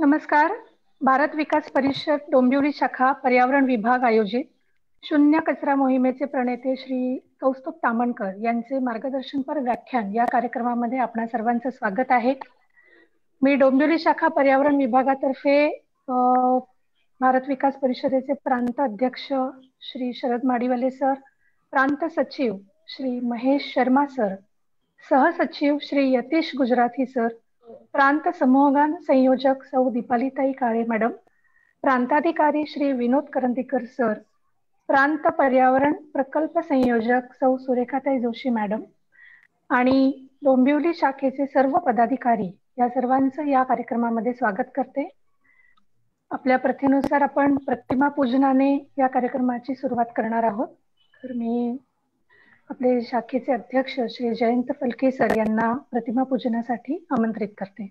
नमस्कार भारत विकास परिषद डोंबिवली शाखा पर्यावरण विभाग आयोजित शून्य कचरा मोहिमेचे प्रणेते श्री कौस्तुभ तामणकर यांचे मार्गदर्शनपर व्याख्यान या कार्यक्रमामध्ये आपणा सर्वांचं स्वागत आहे मी डोंबिवली शाखा पर्यावरण विभागातर्फे भारत विकास परिषदेचे प्रांत अध्यक्ष श्री शरद माडीवाले सर प्रांत सचिव श्री महेश शर्मा सर सहसचिव श्री यतीश गुजराथी सर प्रांत समूहगान संयोजक सौ दीपालिताई काळे मॅडम प्रांताधिकारी श्री विनोद करंदीकर सर प्रांत पर्यावरण प्रकल्प संयोजक सौ सुरेखाताई जोशी मॅडम आणि डोंबिवली शाखेचे सर्व पदाधिकारी या सर्वांचं या कार्यक्रमामध्ये स्वागत करते आपल्या प्रथेनुसार आपण प्रतिमा पूजनाने या कार्यक्रमाची सुरुवात करणार आहोत तर मी आपले शाखेचे अध्यक्ष श्री जयंत फलके सर यांना प्रतिमा पूजनासाठी आमंत्रित करते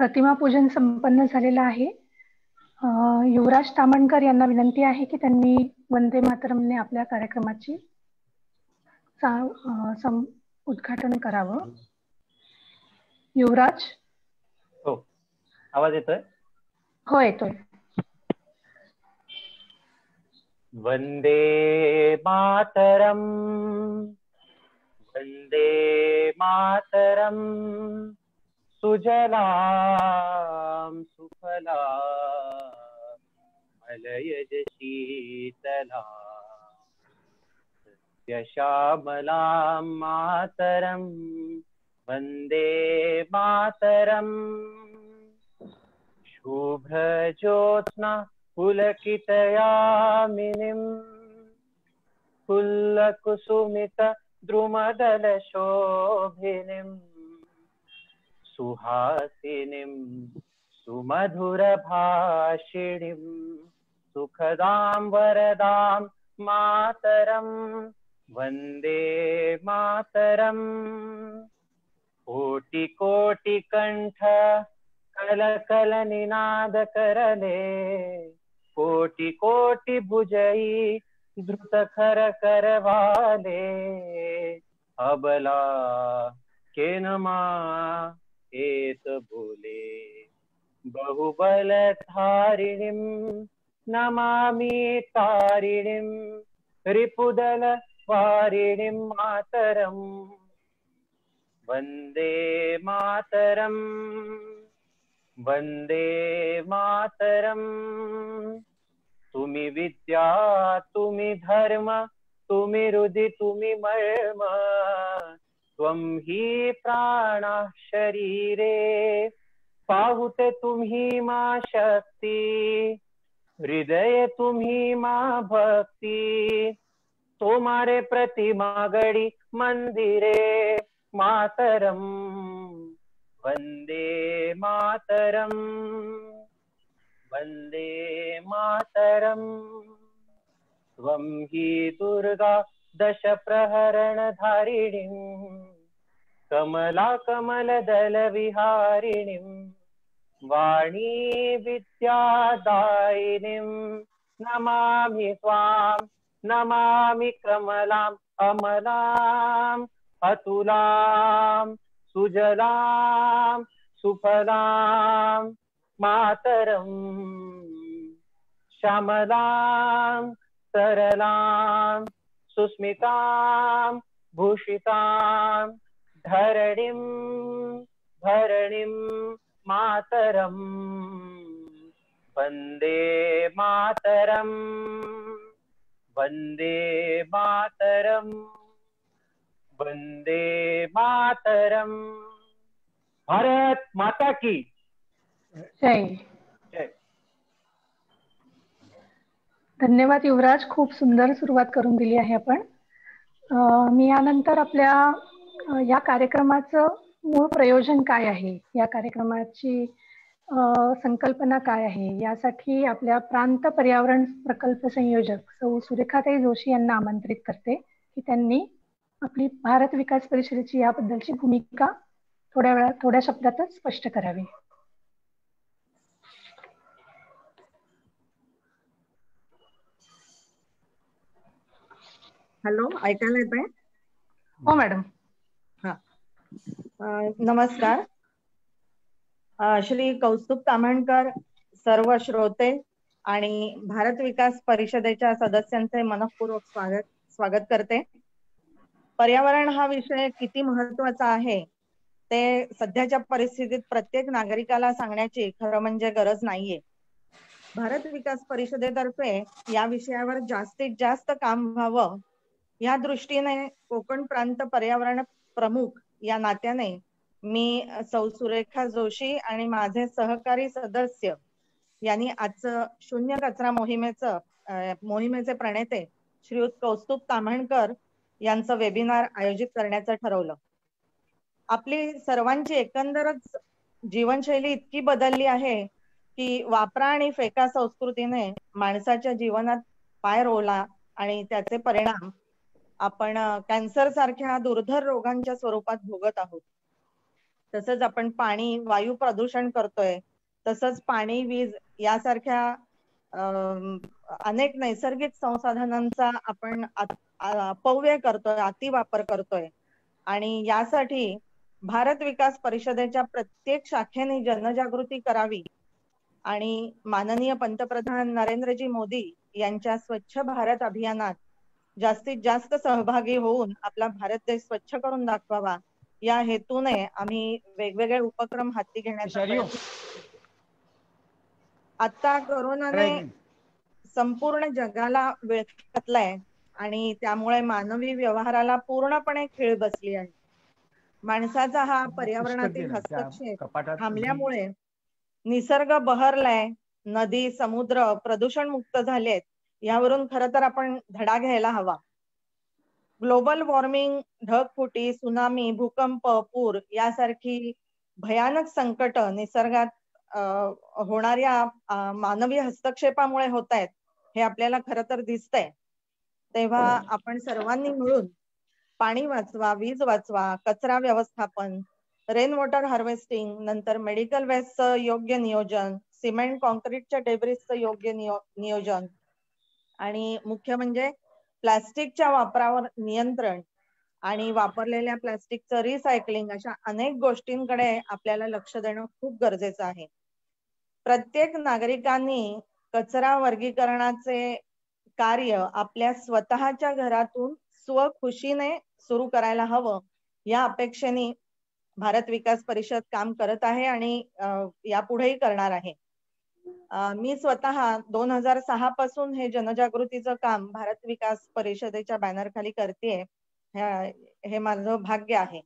प्रतिमा पूजन संपन्न झालेलं आहे युवराज तामणकर यांना विनंती आहे की त्यांनी वंदे मातरमने आपल्या कार्यक्रमाची उद्घाटन करावं युवराज हो आवाज येतोय हो येतोय वंदे मातरम वंदे मातरम सुजलां सुफला मलयज शीतला यशामलां मातरं वन्दे मातरम् शुभज्योत्स्ना पुलकितयामिनीम् पुल्लकुसुमित द्रुमदलशोभिनीम् सुहासिनीं सुमधुरभाषिणीं सुखदां वरदां मातरं वन्दे मातरम् कोटिकोटिकण्ठ कलकलनिनादकरले कोटिकोटिभुजयी द्रुतखरकरवाले अबला नमा एत भोले बहुबल नमामि तारिणीं रिपुदल वारिणीं मातरम् वन्दे मातरम् वन्दे मातरम् तुमि विद्या तुमि धर्म तुम्ही हृदय तुमि मर्म हि प्राणा शरीरे पाहुते तुम्ही मा शक्ती हृदय तुम्ही मा भक्ती तोमारे प्रतिमा मंदिरे मातरम वंदे मातरम वंदे मातरम त्वं हि दुर्गा दशप्रहरणधारिणीं कमलाकमलदलविहारिणीम् वाणी विद्यादायिनीं नमामि त्वाम् नमामि कमलाम् अमलाम् अतुलाम् सुजलाम् सुफलाम् मातरम् श्यामलाम् सरलाम् सुस्मितां भूषितां धरणिं धरणिं मातरम् वन्दे मातरम् वन्दे मातरम् वन्दे मातरम् भारत माता की जय धन्यवाद युवराज खूप सुंदर सुरुवात करून दिली आहे आपण मी यानंतर आपल्या या कार्यक्रमाचं मूळ प्रयोजन काय आहे या कार्यक्रमाची संकल्पना काय आहे यासाठी आपल्या प्रांत पर्यावरण प्रकल्प संयोजक सौ सुरेखाताई जोशी यांना आमंत्रित करते की त्यांनी आपली भारत विकास परिषदेची याबद्दलची भूमिका थोड्या वेळा थोड्या शब्दातच स्पष्ट करावी हॅलो ऐकायला येत आहे हो मॅडम हा नमस्कार श्री कौस्तुभ तामणकर सर्व श्रोते आणि भारत विकास परिषदेच्या सदस्यांचे मनपूर्वक स्वागत स्वागत करते पर्यावरण हा विषय किती महत्वाचा आहे ते सध्याच्या परिस्थितीत प्रत्येक नागरिकाला सांगण्याची खरं म्हणजे गरज नाहीये भारत विकास परिषदेतर्फे या विषयावर जास्तीत जास्त काम व्हावं या दृष्टीने कोकण प्रांत पर्यावरण प्रमुख या नात्याने मी सौ सुरेखा जोशी आणि माझे सहकारी सदस्य यांनी आजचं शून्य कचरा मोहिमेचं मोहिमेचे प्रणेते श्रीयुत कौस्तुभ ताम्हणकर यांचं वेबिनार आयोजित करण्याचं ठरवलं आपली सर्वांची एकंदरच जीवनशैली इतकी बदलली आहे की वापरा आणि फेका संस्कृतीने माणसाच्या जीवनात पाय रोवला आणि त्याचे परिणाम आपण कॅन्सर सारख्या दुर्धर रोगांच्या स्वरूपात भोगत आहोत तसंच आपण पाणी वायू प्रदूषण करतोय तसंच पाणी वीज यासारख्या अनेक नैसर्गिक संसाधनांचा आपण अपव्यय करतोय अतिवापर करतोय आणि यासाठी भारत विकास परिषदेच्या प्रत्येक शाखेने जनजागृती करावी आणि माननीय पंतप्रधान नरेंद्रजी मोदी यांच्या स्वच्छ भारत अभियानात जास्तीत जास्त सहभागी होऊन आपला भारत देश स्वच्छ करून दाखवावा या हेतूने आम्ही वेगवेगळे उपक्रम हाती घेण्याचा आता कोरोनाने संपूर्ण जगाला वेळ घातलाय आणि त्यामुळे मानवी व्यवहाराला पूर्णपणे खेळ बसली आहे माणसाचा हा पर्यावरणातील हस्तक्षेप थांबल्यामुळे निसर्ग बहरलाय नदी समुद्र प्रदूषण मुक्त झालेत यावरून खर तर आपण धडा घ्यायला हवा ग्लोबल वॉर्मिंग ढगफुटी सुनामी भूकंप पूर यासारखी भयानक संकट निसर्गात होणाऱ्या मानवी हस्तक्षेपामुळे होत आहेत हे आपल्याला खर तर दिसतंय तेव्हा आपण सर्वांनी मिळून पाणी वाचवा वीज वाचवा कचरा व्यवस्थापन रेन वॉटर हार्वेस्टिंग नंतर मेडिकल वेस्टचं योग्य नियोजन सिमेंट कॉन्क्रीटच्या डेब्रिजचं योग्य नियो, नियोजन आणि मुख्य म्हणजे प्लास्टिकच्या वापरावर नियंत्रण आणि वापरलेल्या प्लास्टिकचं रिसायकलिंग अशा अनेक गोष्टींकडे आपल्याला लक्ष देणं खूप गरजेचं आहे प्रत्येक नागरिकांनी कचरा वर्गीकरणाचे कार्य आपल्या स्वतःच्या घरातून स्वखुशीने सुरू करायला हवं या अपेक्षेने भारत विकास परिषद काम करत आहे आणि यापुढेही करणार आहे मी स्वतः दोन हजार सहा पासून हे जनजागृतीचं काम भारत विकास परिषदेच्या बॅनर खाली करते हे माझं भाग्य आहे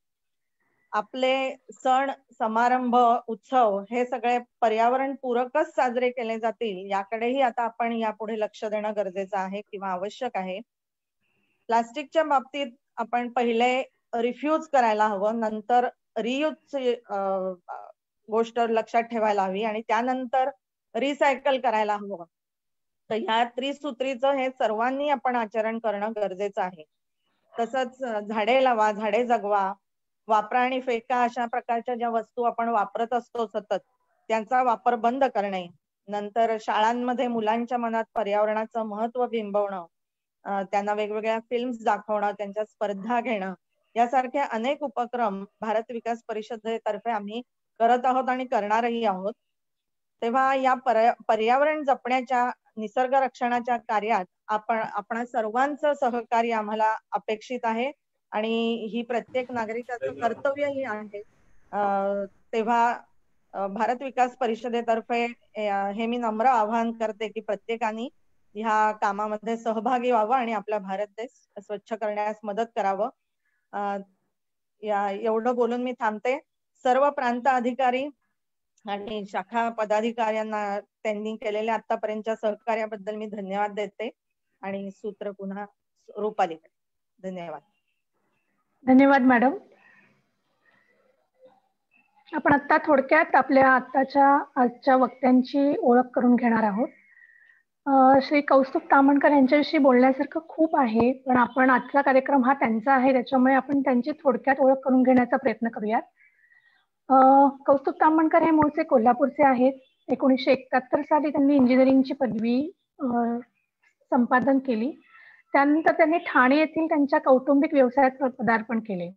आपले सण समारंभ उत्सव हे सगळे पर्यावरण पूरकच साजरे केले जातील याकडेही आता आपण यापुढे लक्ष देणं गरजेचं आहे किंवा आवश्यक आहे प्लास्टिकच्या बाबतीत आपण पहिले रिफ्यूज करायला हवं नंतर रियूज गोष्ट लक्षात ठेवायला हवी आणि त्यानंतर रिसायकल करायला हवं तर ह्या त्रिसूत्रीचं हे सर्वांनी आपण आचरण करणं गरजेचं आहे तसंच झाडे लावा झाडे जगवा वापरा आणि फेका अशा प्रकारच्या ज्या वस्तू आपण वापरत असतो सतत त्यांचा वापर बंद करणे नंतर शाळांमध्ये मुलांच्या मनात पर्यावरणाचं महत्व बिंबवणं त्यांना वेगवेगळ्या फिल्म्स दाखवणं त्यांच्या स्पर्धा घेणं यासारखे अनेक उपक्रम भारत विकास परिषदेतर्फे आम्ही करत आहोत आणि करणारही आहोत तेव्हा या पर्यावरण जपण्याच्या निसर्ग रक्षणाच्या कार्यात आपण आपण सर्वांचं सहकार्य आम्हाला अपेक्षित आहे आणि ही प्रत्येक नागरिकाचं कर्तव्यही आहे तेव्हा भारत विकास परिषदेतर्फे हे मी नम्र आवाहन करते की प्रत्येकाने ह्या कामामध्ये सहभागी व्हावं आणि आपला भारत देश स्वच्छ करण्यास मदत करावं एवढं बोलून मी थांबते सर्व प्रांत अधिकारी आणि शाखा पदाधिकाऱ्यांना त्यांनी केलेल्या आतापर्यंतच्या सहकार्याबद्दल मी धन्यवाद देते आणि सूत्र पुन्हा रूपाली धन्यवाद धन्यवाद मॅडम आपण आता थोडक्यात आपल्या आताच्या आजच्या वक्त्यांची ओळख करून घेणार आहोत श्री कौस्तुभ तामणकर यांच्याविषयी बोलण्यासारखं खूप आहे पण आपण आजचा कार्यक्रम हा त्यांचा आहे त्याच्यामुळे आपण त्यांची थोडक्यात ओळख करून घेण्याचा प्रयत्न करूयात कौस्तुभ तांबणकर हे मूळचे कोल्हापूरचे आहेत एकोणीसशे एकाहत्तर साली त्यांनी इंजिनिअरिंगची पदवी संपादन केली त्यानंतर त्यांनी ठाणे येथील त्यांच्या कौटुंबिक व्यवसायात पदार्पण केले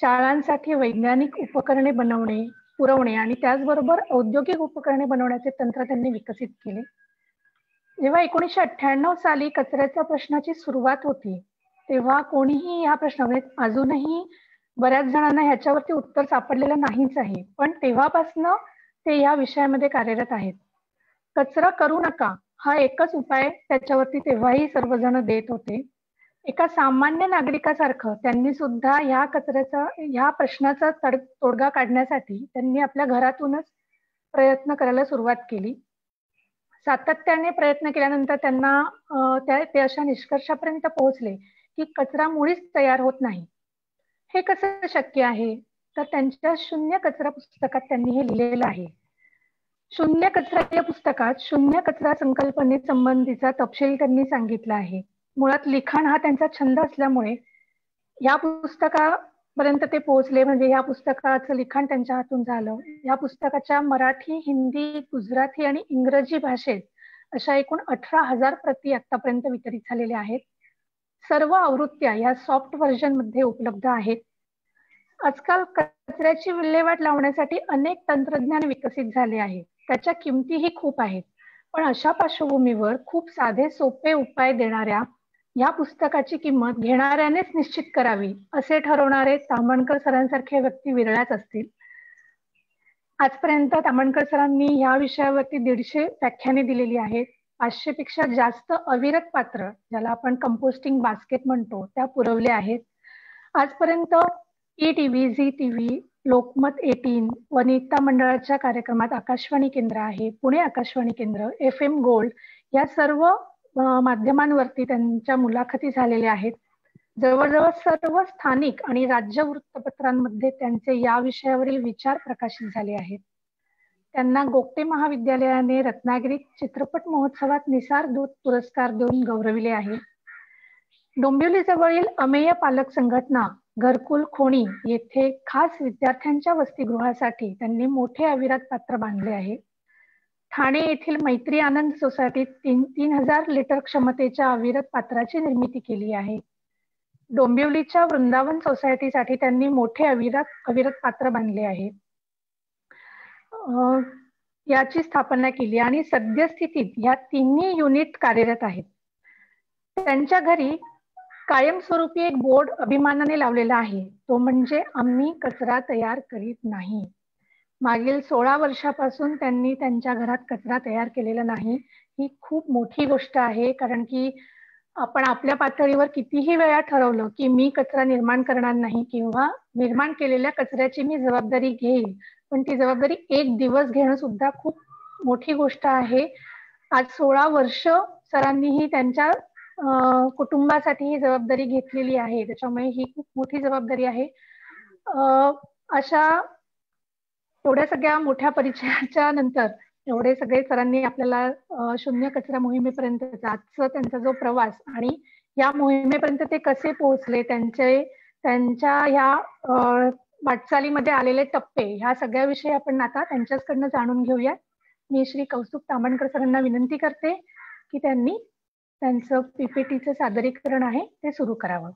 शाळांसाठी वैज्ञानिक उपकरणे बनवणे पुरवणे आणि त्याचबरोबर औद्योगिक उपकरणे बनवण्याचे तंत्र त्यांनी विकसित केले जेव्हा एकोणीसशे अठ्ठ्याण्णव साली कचऱ्याच्या प्रश्नाची सुरुवात होती तेव्हा कोणीही या प्रश्नामध्ये अजूनही बऱ्याच जणांना ह्याच्यावरती उत्तर सापडलेलं नाहीच आहे पण तेव्हापासनं ते या विषयामध्ये कार्यरत आहेत कचरा करू नका हा एकच उपाय त्याच्यावरती तेव्हाही सर्वजण देत होते एका सामान्य नागरिकासारखं त्यांनी सुद्धा ह्या कचऱ्याचा ह्या प्रश्नाचा तड तोडगा काढण्यासाठी त्यांनी आपल्या घरातूनच प्रयत्न करायला सुरुवात केली सातत्याने प्रयत्न केल्यानंतर त्यांना ते अशा निष्कर्षापर्यंत पोहोचले की कचरा मुळीच तयार होत नाही हे कसं शक्य आहे तर त्यांच्या शून्य कचरा पुस्तकात त्यांनी हे लिहिलेलं आहे शून्य कचरा या पुस्तकात शून्य कचरा संकल्पने संबंधीचा तपशील त्यांनी सांगितला आहे मुळात लिखाण हा त्यांचा छंद असल्यामुळे या पुस्तकापर्यंत ते पोहोचले म्हणजे या पुस्तकाचं लिखाण त्यांच्या हातून झालं या पुस्तकाच्या मराठी हिंदी गुजराती आणि इंग्रजी भाषेत अशा एकूण अठरा हजार प्रती आतापर्यंत वितरित झालेल्या आहेत सर्व आवृत्त्या या सॉफ्ट व्हर्जन मध्ये उपलब्ध आहेत आजकाल कचऱ्याची विल्हेवाट लावण्यासाठी अनेक तंत्रज्ञान विकसित झाले आहे त्याच्या किमतीही खूप आहेत पण अशा पार्श्वभूमीवर खूप साधे सोपे उपाय देणाऱ्या या पुस्तकाची किंमत घेणाऱ्यानेच निश्चित करावी असे ठरवणारे तामणकर सरांसारखे व्यक्ती विरळाच असतील आजपर्यंत तामणकर सरांनी या विषयावरती दीडशे व्याख्याने दिलेली आहेत पाचशे पेक्षा जास्त अविरत पात्र ज्याला आपण कंपोस्टिंग बास्केट म्हणतो त्या पुरवल्या आहेत आजपर्यंत E T V Zee T V Lokmat eighteen वनिता मंडळाच्या कार्यक्रमात आकाशवाणी केंद्र आहे पुणे आकाशवाणी केंद्र एफ एम गोल्ड या सर्व माध्यमांवरती त्यांच्या मुलाखती झालेल्या आहेत जवळजवळ सर्व स्थानिक आणि राज्य वृत्तपत्रांमध्ये त्यांचे या विषयावरील विचार प्रकाशित झाले आहेत त्यांना गोगटे महाविद्यालयाने रत्नागिरीत चित्रपट महोत्सवात निसार दूत पुरस्कार देऊन गौरविले आहे जवळील अमेय पालक संघटना घरकुल खोणी येथे खास विद्यार्थ्यांच्या वसतिगृहासाठी त्यांनी मोठे अविरत पात्र बांधले आहे ठाणे येथील मैत्री आनंद सोसायटीत तीन तीन हजार लिटर क्षमतेच्या अविरत पात्राची निर्मिती केली आहे डोंबिवलीच्या वृंदावन सोसायटीसाठी त्यांनी मोठे अविरत अविरत पात्र बांधले आहे याची स्थापना केली आणि सद्यस्थितीत या तिन्ही युनिट कार्यरत आहेत त्यांच्या घरी कायमस्वरूपी एक बोर्ड अभिमानाने लावलेला आहे तो म्हणजे आम्ही कचरा तयार करीत नाही मागील सोळा वर्षापासून त्यांनी त्यांच्या घरात कचरा तयार केलेला नाही ही खूप मोठी गोष्ट आहे कारण की आपण आपल्या पातळीवर कितीही वेळा ठरवलं की मी कचरा निर्माण करणार नाही किंवा निर्माण केलेल्या कचऱ्याची मी जबाबदारी घेईन पण ती जबाबदारी एक दिवस घेणं सुद्धा खूप मोठी गोष्ट आहे आज सोळा वर्ष सरांनी ही त्यांच्या कुटुंबासाठी ही जबाबदारी घेतलेली आहे त्याच्यामुळे ही खूप मोठी जबाबदारी आहे अशा एवढ्या सगळ्या मोठ्या परिचयाच्या नंतर एवढे सगळे सरांनी आपल्याला शून्य कचरा मोहिमेपर्यंत आजचा त्यांचा जो प्रवास आणि या मोहिमेपर्यंत ते कसे पोहोचले त्यांचे त्यांच्या ह्या वाटचालीमध्ये आलेले टप्पे ह्या सगळ्याविषयी आपण आता त्यांच्याचकडनं जाणून घेऊया मी श्री कौतुक तांबणकर सरांना विनंती करते की त्यांनी त्यांचं पीपीटीचं सादरीकरण आहे ते सुरू करावं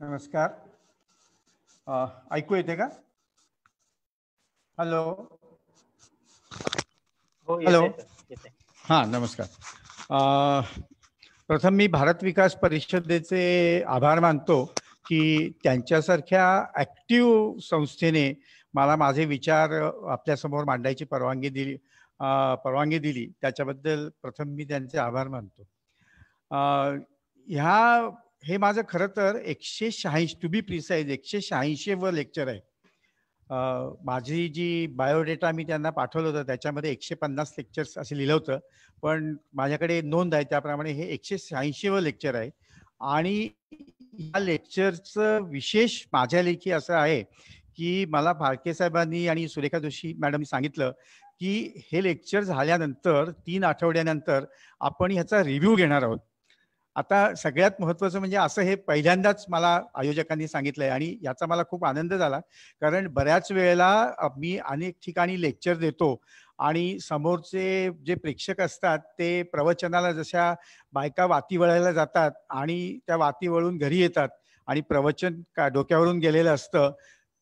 नमस्कार ऐकू येते का हॅलो हो, हॅलो हां नमस्कार प्रथम मी भारत विकास परिषदेचे आभार मानतो की त्यांच्यासारख्या ऍक्टिव्ह संस्थेने मला माझे विचार आपल्यासमोर मांडायची परवानगी दिली परवानगी दिली त्याच्याबद्दल प्रथम मी त्यांचे आभार मानतो ह्या हे माझं खरं तर एकशे शहाऐंशी टू बी प्रिसाईज एकशे शहाऐंशी व लेक्चर आहे माझी जी बायोडेटा मी त्यांना पाठवलं होतं त्याच्यामध्ये एकशे पन्नास लेक्चर्स असे लिहिलं होतं पण माझ्याकडे नोंद आहे त्याप्रमाणे हे एकशे व लेक्चर आहे आणि या लेक्चरचं विशेष माझ्या लेखी असं आहे की मला फाळके साहेबांनी आणि सुरेखा जोशी मॅडम सांगितलं की हे लेक्चर झाल्यानंतर तीन आठवड्यानंतर आपण ह्याचा रिव्ह्यू घेणार आहोत आता सगळ्यात महत्त्वाचं म्हणजे असं हे पहिल्यांदाच मला आयोजकांनी सांगितलं आहे आणि याचा मला खूप आनंद झाला कारण बऱ्याच वेळेला मी अनेक ठिकाणी लेक्चर देतो आणि समोरचे जे प्रेक्षक असतात ते प्रवचनाला जशा बायका वाती वळायला जातात आणि त्या वाती वळून घरी येतात आणि प्रवचन का डोक्यावरून गेलेलं असतं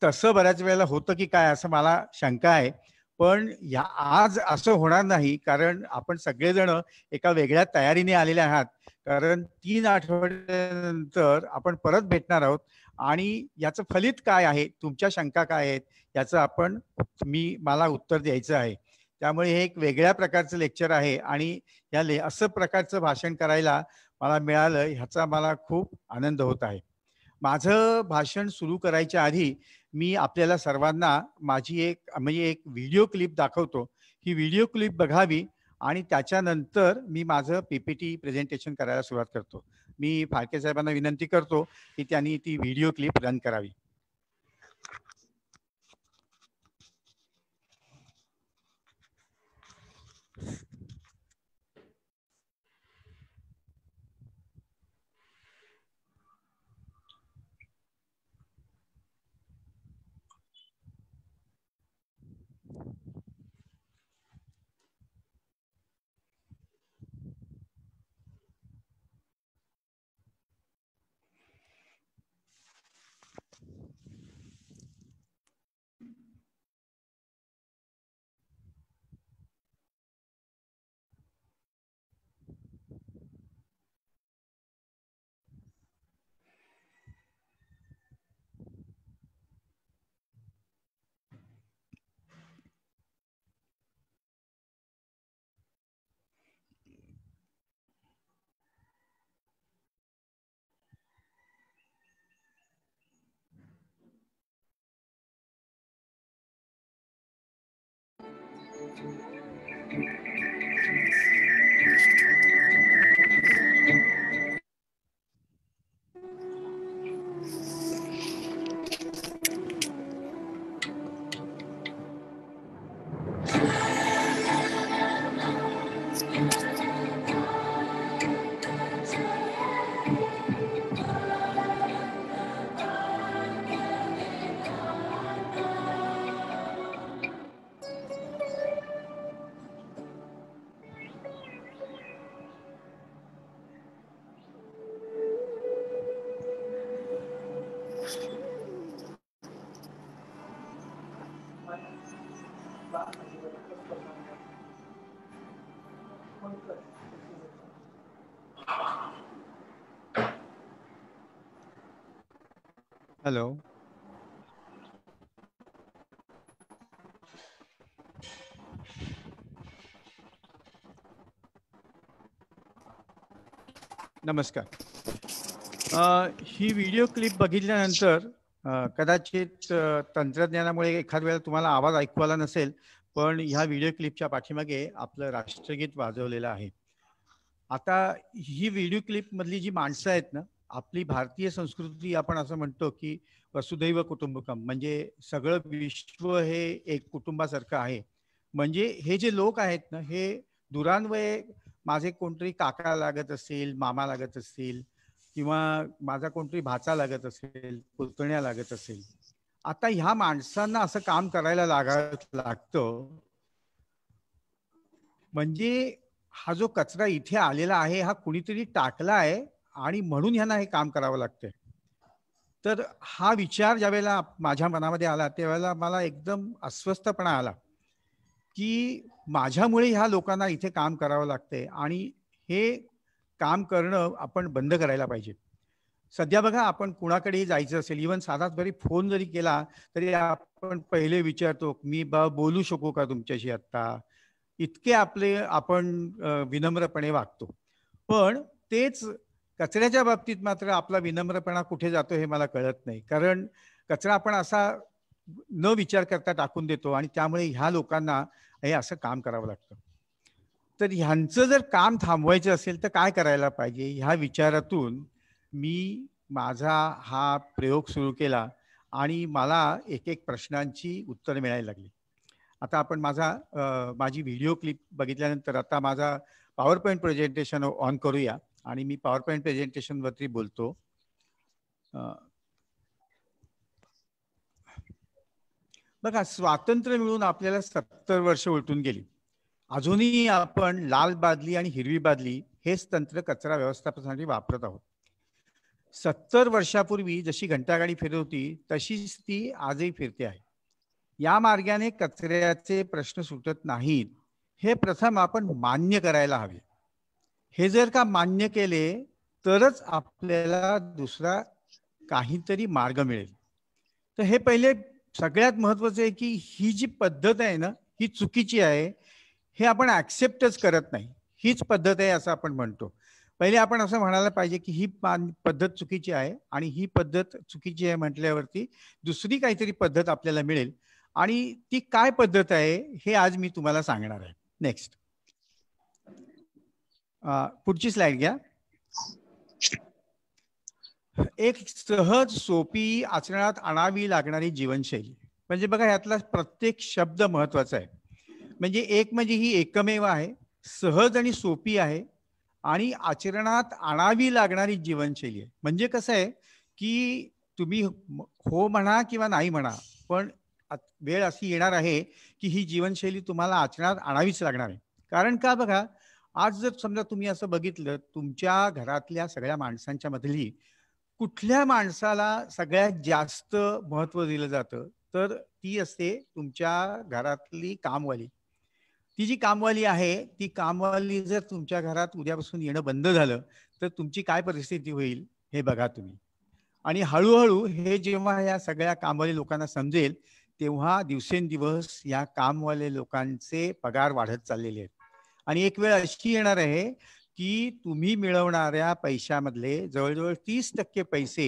तसं बऱ्याच वेळेला होतं की काय असं मला शंका आहे पण ह्या आज असं होणार नाही कारण आपण सगळेजण एका वेगळ्या तयारीने आलेले आहात कारण तीन आठवड्यानंतर आपण परत भेटणार आहोत आणि याचं फलित काय आहे तुमच्या शंका काय आहेत याचं आपण मी मला उत्तर द्यायचं आहे त्यामुळे हे एक वेगळ्या प्रकारचं लेक्चर आहे आणि या ले असं प्रकारचं भाषण करायला मला मिळालं ह्याचा मला खूप आनंद होत आहे माझं भाषण सुरू करायच्या आधी मी आपल्याला सर्वांना माझी एक म्हणजे एक व्हिडिओ क्लिप दाखवतो ही व्हिडिओ क्लिप बघावी आणि त्याच्यानंतर मी माझं पीपीटी प्रेझेंटेशन करायला सुरुवात करतो मी फाळके साहेबांना विनंती करतो की त्यांनी ती व्हिडिओ क्लिप रन करावी Thank you. हॅलो नमस्कार ही व्हिडिओ क्लिप बघितल्यानंतर कदाचित तंत्रज्ञानामुळे एखाद वेळा तुम्हाला आवाज ऐकवायला नसेल पण ह्या व्हिडिओ क्लिपच्या पाठीमागे आपलं राष्ट्रगीत वाजवलेलं आहे आता ही व्हिडिओ क्लिप मधली जी माणसं आहेत ना आपली भारतीय संस्कृती आपण असं म्हणतो की वसुदैव कुटुंबकम म्हणजे सगळं विश्व हे एक कुटुंबासारखं आहे म्हणजे हे जे लोक आहेत ना हे दुरान्वये माझे कोणतरी काका लागत असेल मामा लागत असतील किंवा माझा कोणतरी भाचा लागत असेल पुतण्या लागत असेल आता ह्या माणसांना असं काम करायला लागत लागतं म्हणजे हा जो कचरा इथे आलेला आहे हा कुणीतरी टाकला आहे आणि म्हणून ह्यांना हे काम करावं लागतंय तर हा विचार वेळेला माझ्या मनामध्ये आला त्यावेळेला मला एकदम अस्वस्थपणा आला की माझ्यामुळे ह्या लोकांना इथे काम करावं लागतंय आणि हे काम करणं आपण बंद करायला पाहिजे सध्या बघा आपण कुणाकडे जायचं असेल इवन साधाच जरी फोन जरी केला तरी आपण पहिले विचारतो मी बा बोलू शकू का तुमच्याशी आत्ता इतके आपले आपण विनम्रपणे वागतो पण तेच कचऱ्याच्या बाबतीत मात्र आपला विनम्रपणा कुठे जातो हे मला कळत नाही कारण कचरा आपण असा न विचार करता टाकून देतो आणि त्यामुळे ह्या लोकांना हे असं काम करावं लागतं तर ह्यांचं जर काम थांबवायचं असेल तर काय करायला पाहिजे ह्या विचारातून मी माझा हा प्रयोग सुरू केला आणि मला एक एक प्रश्नांची उत्तर मिळायला लागली आता आपण माझा माझी व्हिडिओ क्लिप बघितल्यानंतर आता माझा पॉवर पॉईंट प्रेझेंटेशन ऑन करूया आणि मी पॉवर पॉईंट प्रेझेंटेशनवरती बोलतो बघा स्वातंत्र्य मिळून आपल्याला सत्तर वर्ष उलटून गेली अजूनही आपण लाल बादली आणि हिरवी बादली हेच तंत्र कचरा व्यवस्थापनासाठी वापरत आहोत सत्तर वर्षापूर्वी जशी घंटागाडी फिरत होती तशीच ती आजही फिरते आहे या मार्गाने कचऱ्याचे प्रश्न सुटत नाहीत हे प्रथम आपण मान्य करायला हवे हे जर का मान्य केले तरच आपल्याला दुसरा काहीतरी मार्ग मिळेल तर हे पहिले सगळ्यात महत्वाचं आहे की ही जी पद्धत आहे ना ही चुकीची आहे हे आपण ऍक्सेप्टच करत नाही हीच पद्धत आहे असं आपण म्हणतो पहिले आपण असं म्हणायला पाहिजे की ही पद्धत चुकीची आहे आणि ही पद्धत चुकीची आहे म्हटल्यावरती दुसरी काहीतरी पद्धत आपल्याला मिळेल आणि ती काय पद्धत आहे हे आज मी तुम्हाला सांगणार आहे नेक्स्ट पुढची स्लाइड घ्या एक सहज सोपी आचरणात आणावी लागणारी जीवनशैली म्हणजे बघा यातला प्रत्येक शब्द महत्वाचा आहे म्हणजे एक म्हणजे ही एकमेव आहे सहज आणि सोपी आहे आणि आचरणात आणावी लागणारी जीवनशैली आहे म्हणजे कसं आहे की तुम्ही हो म्हणा किंवा नाही म्हणा पण वेळ अशी येणार आहे की ही जीवनशैली तुम्हाला आचरणात आणावीच लागणार आहे कारण का बघा आज जर समजा तुम्ही असं बघितलं तुमच्या घरातल्या सगळ्या माणसांच्या मधली कुठल्या माणसाला सगळ्यात जास्त महत्व दिलं जातं तर ती असते तुमच्या घरातली कामवाली ती जी कामवाली आहे ती कामवाली जर तुमच्या घरात उद्यापासून येणं बंद झालं तर तुमची काय परिस्थिती होईल हे बघा तुम्ही आणि हळूहळू हे जेव्हा या सगळ्या कामवाली लोकांना समजेल तेव्हा दिवसेंदिवस या कामवाले लोकांचे पगार वाढत चाललेले आहेत आणि एक वेळ अशी येणार आहे की तुम्ही मिळवणाऱ्या पैशामधले जवळजवळ तीस टक्के पैसे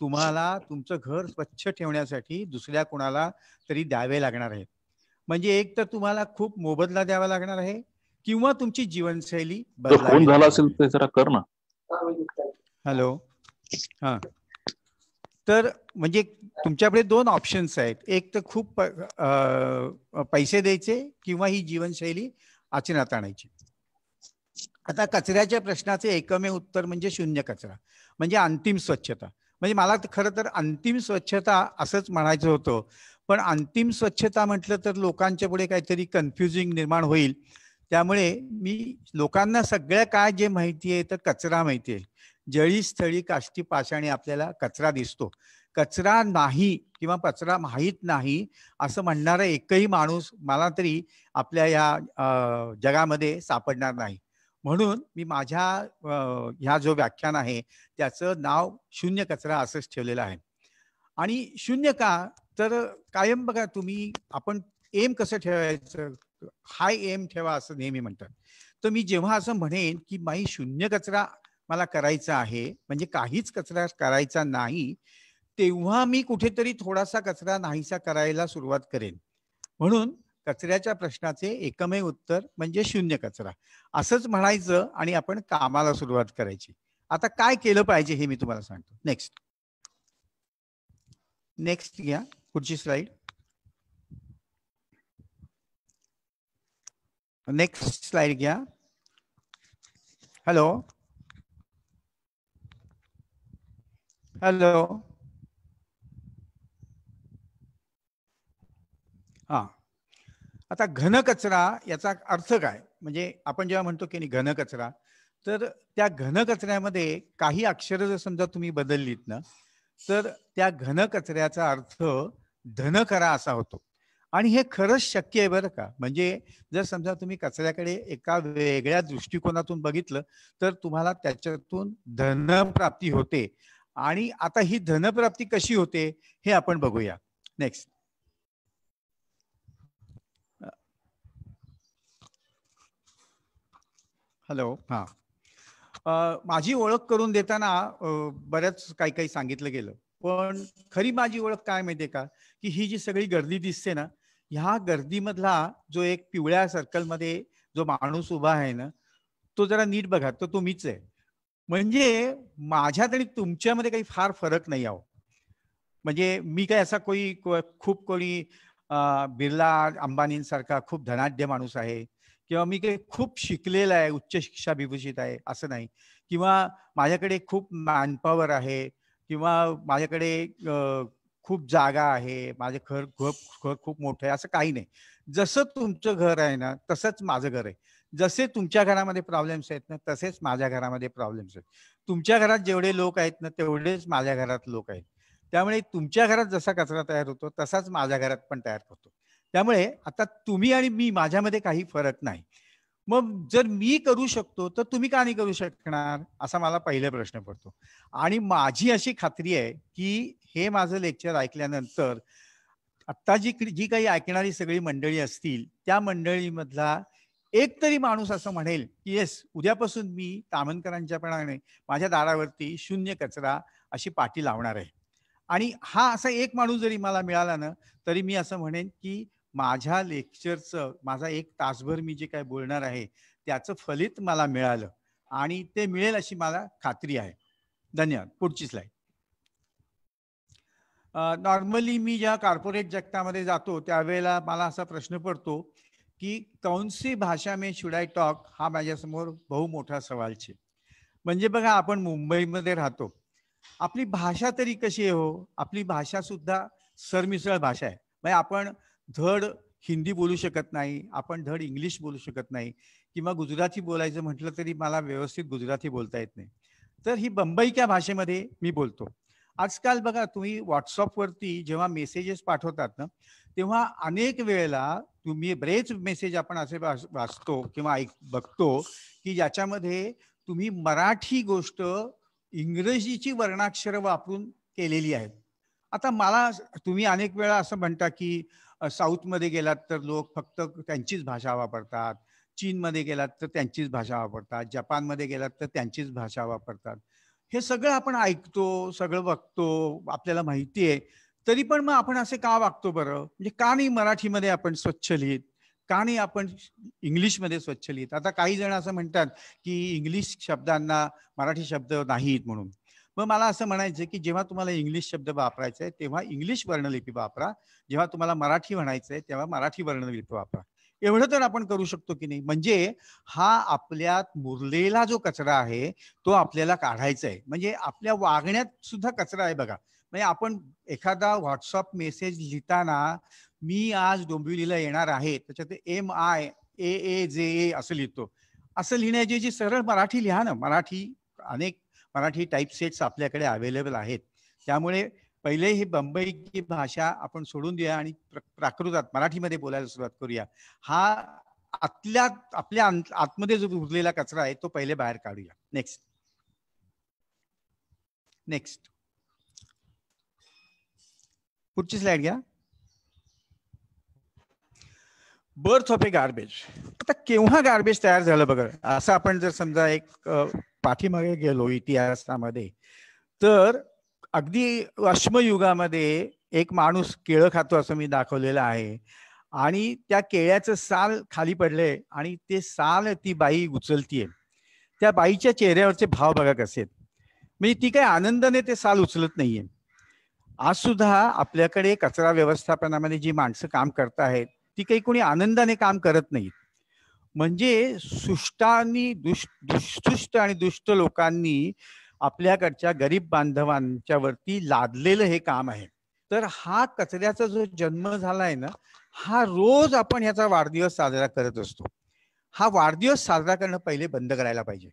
तुम्हाला तुमचं घर स्वच्छ ठेवण्यासाठी दुसऱ्या कोणाला तरी द्यावे लागणार आहेत म्हणजे एक तर तुम्हाला खूप मोबदला द्यावा लागणार आहे किंवा तुमची जीवनशैली असेल ते जरा कर ना हॅलो हा तर म्हणजे तुमच्याकडे दोन ऑप्शन्स आहेत एक तर खूप पैसे द्यायचे किंवा ही जीवनशैली आचरणात आणायची आता कचऱ्याच्या प्रश्नाचे एकमेव उत्तर म्हणजे शून्य कचरा म्हणजे अंतिम स्वच्छता म्हणजे मला तर खरं तर अंतिम स्वच्छता असंच म्हणायचं होतं पण अंतिम स्वच्छता म्हटलं तर लोकांच्या पुढे काहीतरी कन्फ्युजिंग निर्माण होईल त्यामुळे मी लोकांना सगळ्या काय जे माहिती आहे तर कचरा माहिती आहे जळी स्थळी काष्टी पाषाणी आपल्याला कचरा दिसतो कचरा नाही किंवा कचरा माहीत नाही असं म्हणणारा एकही माणूस मला तरी आपल्या या जगामध्ये सापडणार नाही म्हणून मी माझ्या ह्या जो व्याख्यान आहे त्याचं नाव शून्य कचरा असंच ठेवलेलं आहे आणि शून्य का तर कायम बघा तुम्ही आपण एम कसं ठेवायचं हाय एम ठेवा असं नेहमी म्हणतात तर मी जेव्हा असं म्हणेन की माही शून्य कचरा मला करायचा आहे म्हणजे काहीच कचरा करायचा नाही तेव्हा मी कुठेतरी थोडासा कचरा नाहीसा करायला सुरुवात करेन म्हणून कचऱ्याच्या प्रश्नाचे एकमेव उत्तर म्हणजे शून्य कचरा असंच म्हणायचं आणि आपण कामाला सुरुवात करायची आता काय केलं पाहिजे हे मी तुम्हाला सांगतो नेक्स्ट नेक्स्ट घ्या पुढची स्लाइड नेक्स्ट स्लाइड घ्या हॅलो हॅलो हां आता घनकचरा याचा अर्थ काय म्हणजे आपण जेव्हा म्हणतो की घनकचरा तर त्या घनकचऱ्यामध्ये काही अक्षरं जर समजा तुम्ही बदललीत ना तर त्या घनकचऱ्याचा अर्थ धनकरा असा होतो आणि हे खरंच शक्य आहे बरं का म्हणजे जर समजा तुम्ही कचऱ्याकडे एका वेगळ्या दृष्टिकोनातून बघितलं तर तुम्हाला त्याच्यातून धनप्राप्ती होते आणि आता ही धनप्राप्ती कशी होते हे आपण बघूया नेक्स्ट हॅलो हा माझी ओळख करून देताना बऱ्याच काही काही सांगितलं गेलं पण खरी माझी ओळख काय माहितीये का की ही जी सगळी गर्दी दिसते ना ह्या गर्दीमधला जो एक पिवळ्या सर्कलमध्ये जो माणूस उभा आहे ना तो जरा नीट बघा तो तुम्हीच आहे म्हणजे माझ्यात आणि तुमच्यामध्ये काही फार फरक नाही आहो म्हणजे मी काय असा कोणी खूप कोणी बिर्ला अंबानींसारखा खूप धनाढ्य माणूस आहे किंवा मी काही खूप शिकलेला आहे उच्च शिक्षा विभूषित आहे असं नाही किंवा माझ्याकडे खूप मॅनपॉवर आहे किंवा माझ्याकडे खूप जागा आहे माझे घर घर खूप मोठं आहे असं काही नाही जसं तुमचं घर आहे ना तसंच माझं घर आहे जसे तुमच्या घरामध्ये प्रॉब्लेम्स आहेत ना तसेच माझ्या घरामध्ये प्रॉब्लेम्स आहेत तुमच्या घरात जेवढे लोक आहेत ना तेवढेच माझ्या घरात लोक आहेत त्यामुळे तुमच्या घरात जसा कचरा तयार होतो तसाच माझ्या घरात पण तयार होतो त्यामुळे आता तुम्ही आणि मी माझ्यामध्ये काही फरक नाही मग जर मी करू शकतो तर तुम्ही का नाही करू शकणार असा मला पहिला प्रश्न पडतो आणि माझी अशी खात्री आहे की हे माझं लेक्चर ऐकल्यानंतर आत्ता जी जी काही ऐकणारी सगळी मंडळी असतील त्या मंडळीमधला एक तरी माणूस असं म्हणेल की येस उद्यापासून मी तामणकरांच्यापणाने माझ्या दारावरती शून्य कचरा अशी पाठी लावणार आहे आणि हा असा एक माणूस जरी मला मिळाला ना तरी मी असं म्हणेन की माझ्या लेक्चरचं माझा एक तासभर मी जे काय बोलणार आहे त्याचं फलित मला मिळालं आणि ते मिळेल अशी मला खात्री आहे धन्यवाद पुढची स्लाईड नॉर्मली मी ज्या कॉर्पोरेट जगतामध्ये जातो त्यावेळेला मला असा प्रश्न पडतो की कौनसी भाषा मे आय टॉक हा माझ्यासमोर बहु मोठा सवाल छे म्हणजे बघा आपण मुंबईमध्ये राहतो आपली भाषा तरी कशी आहे हो आपली भाषा सुद्धा सरमिसळ भाषा आहे म्हणजे आपण धड हिंदी बोलू शकत नाही आपण धड इंग्लिश बोलू शकत नाही किंवा गुजराती बोलायचं म्हटलं तरी मला व्यवस्थित गुजराती बोलता येत नाही तर ही बंबईच्या भाषेमध्ये मी बोलतो आजकाल बघा तुम्ही व्हॉट्सअपवरती जेव्हा मेसेजेस पाठवतात ना तेव्हा अनेक वेळेला तुम्ही बरेच मेसेज आपण असे वाचतो किंवा ऐक बघतो की ज्याच्यामध्ये तुम्ही मराठी गोष्ट इंग्रजीची वर्णाक्षर वापरून केलेली आहेत आता मला तुम्ही अनेक वेळा असं म्हणता की साऊथमध्ये गेलात तर लोक फक्त त्यांचीच भाषा वापरतात चीनमध्ये गेलात तर त्यांचीच भाषा वापरतात जपानमध्ये गेलात तर त्यांचीच भाषा वापरतात हे सगळं आपण ऐकतो सगळं बघतो आपल्याला माहिती आहे तरी पण मग आपण असे का वागतो बरं म्हणजे का नाही मराठीमध्ये आपण स्वच्छ लिहित का नाही आपण इंग्लिशमध्ये स्वच्छ लिहित आता काही जण असं म्हणतात की इंग्लिश शब्दांना मराठी शब्द नाहीत म्हणून मग मला असं म्हणायचं की जेव्हा तुम्हाला इंग्लिश शब्द वापरायचा आहे तेव्हा इंग्लिश वर्णलिपी वापरा जेव्हा तुम्हाला मराठी म्हणायचं आहे तेव्हा मराठी वर्णलिपी वापरा एवढं तर आपण करू शकतो की नाही म्हणजे हा आपल्यात मुरलेला जो कचरा आहे तो आपल्याला काढायचा आहे म्हणजे आपल्या वागण्यात सुद्धा कचरा आहे बघा म्हणजे आपण एखादा व्हॉट्सअप मेसेज लिहिताना मी आज डोंबिवलीला येणार आहे त्याच्यात एम आय ए ए जे ए असं लिहितो असं लिहिण्याची जी सरळ मराठी लिहा ना मराठी अनेक मराठी सेट्स आपल्याकडे अवेलेबल आहेत त्यामुळे पहिले ही बंबई भाषा आपण सोडून देऊया आणि प्राकृतात मराठीमध्ये बोलायला सुरुवात करूया हा आतल्या आपल्या आतमध्ये जो उरलेला कचरा आहे तो पहिले बाहेर काढूया नेक्स्ट नेक्स्ट पुढची स्लाइड घ्या बर्थ ऑफ ए गार्बेज आता केव्हा गार्बेज तयार झालं बघ असं आपण जर समजा एक पाठीमागे गेलो इतिहासामध्ये तर अगदी अश्मयुगामध्ये एक माणूस केळं खातो असं मी दाखवलेलं आहे आणि त्या केळ्याचं साल खाली पडले आणि ते साल ती बाई उचलतीये त्या बाईच्या चेहऱ्यावरचे भाव बघा कसे म्हणजे ती काही आनंदाने ते साल उचलत नाहीये आज सुद्धा आपल्याकडे कचरा व्यवस्थापनामध्ये जी माणसं काम करत आहेत ती काही कोणी आनंदाने काम करत नाहीत म्हणजे सुष्टांनी दुष्ट आणि दुष्ट लोकांनी आपल्याकडच्या गरीब बांधवांच्या वरती लादलेलं हे काम आहे तर हा कचऱ्याचा जो जन्म झालाय ना हा रोज आपण याचा वाढदिवस साजरा करत असतो हा वाढदिवस साजरा करणं पहिले बंद करायला पाहिजे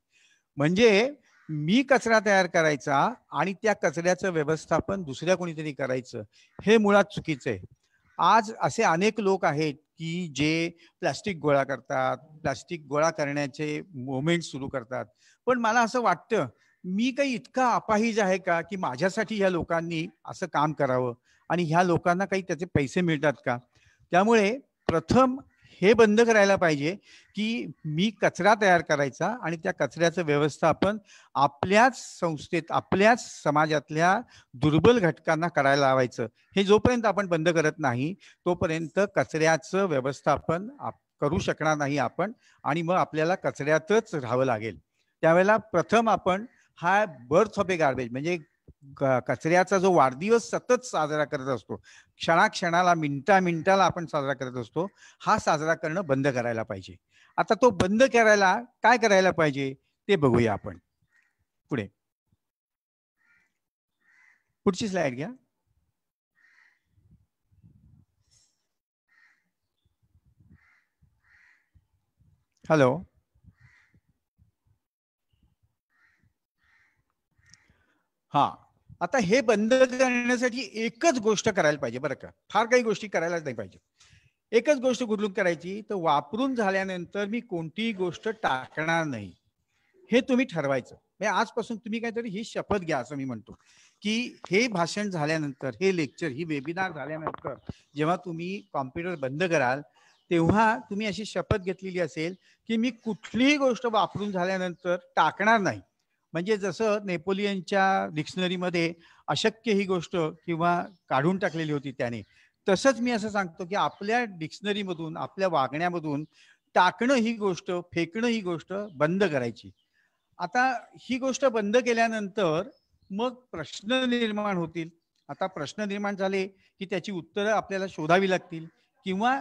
म्हणजे मी कचरा तयार करायचा आणि त्या कचऱ्याचं व्यवस्थापन दुसऱ्या कोणीतरी करायचं हे मुळात चुकीचं आहे आज असे अनेक लोक आहेत की जे प्लास्टिक गोळा करतात प्लास्टिक गोळा करण्याचे मुवमेंट सुरू करतात पण मला असं वाटतं मी काही इतका अपाहिज आहे का की माझ्यासाठी ह्या लोकांनी असं काम करावं आणि ह्या लोकांना काही त्याचे पैसे मिळतात का त्यामुळे प्रथम हे बंद करायला पाहिजे की मी कचरा तयार करायचा आणि त्या कचऱ्याचं व्यवस्थापन आपल्याच संस्थेत आपल्याच समाजातल्या दुर्बल घटकांना करायला लावायचं हे जोपर्यंत आपण बंद करत नाही तोपर्यंत कचऱ्याचं व्यवस्थापन करू शकणार नाही आपण आणि मग आपल्याला कचऱ्यातच राहावं लागेल त्यावेळेला प्रथम आपण हा बर्थ ऑफ ए गार्बेज म्हणजे कचऱ्याचा जो वाढदिवस सतत साजरा करत असतो क्षणाक्षणाला मिनटा मिनटाला आपण साजरा करत असतो हा साजरा करणं बंद करायला पाहिजे आता तो बंद करायला काय करायला पाहिजे ते बघूया आपण पुढे पुढची स्लाइड घ्या हॅलो हां आता हे बंद करण्यासाठी एकच गोष्ट करायला पाहिजे बरं का फार काही गोष्टी करायलाच नाही पाहिजे एकच गोष्ट गुंतवणूक करायची तर वापरून झाल्यानंतर मी कोणतीही गोष्ट टाकणार नाही हे तुम्ही ठरवायचं म्हणजे आजपासून तुम्ही काहीतरी ही शपथ घ्या असं मी म्हणतो की हे भाषण झाल्यानंतर हे लेक्चर ही वेबिनार झाल्यानंतर जेव्हा तुम्ही कॉम्प्युटर बंद कराल तेव्हा तुम्ही अशी शपथ घेतलेली असेल की मी कुठलीही गोष्ट वापरून झाल्यानंतर टाकणार नाही म्हणजे जसं नेपोलियनच्या डिक्शनरीमध्ये अशक्य ही गोष्ट किंवा काढून टाकलेली होती त्याने तसंच मी असं सांगतो की आपल्या डिक्शनरीमधून आपल्या वागण्यामधून टाकणं ही गोष्ट फेकणं ही गोष्ट बंद करायची आता ही गोष्ट बंद केल्यानंतर मग प्रश्न निर्माण होतील आता प्रश्न निर्माण झाले की त्याची उत्तरं आपल्याला शोधावी लागतील किंवा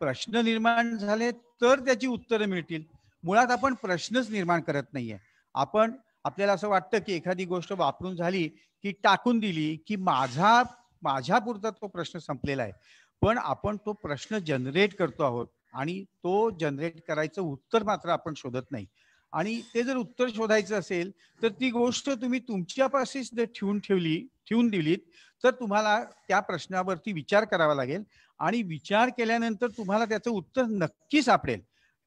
प्रश्न निर्माण झाले तर त्याची उत्तरं मिळतील मुळात आपण प्रश्नच निर्माण करत नाहीये आपण आपल्याला असं वाटतं की एखादी गोष्ट वापरून झाली की टाकून दिली की माझा पुरता तो प्रश्न संपलेला आहे पण आपण तो प्रश्न जनरेट करतो आहोत आणि तो जनरेट करायचं उत्तर मात्र आपण शोधत नाही आणि ते जर उत्तर शोधायचं असेल तर ती गोष्ट तुम्ही तुमच्यापाशीच जर ठेवून ठेवली ठेवून दिलीत तर तुम्हाला त्या प्रश्नावरती विचार करावा लागेल आणि विचार केल्यानंतर तुम्हाला त्याचं उत्तर नक्की सापडेल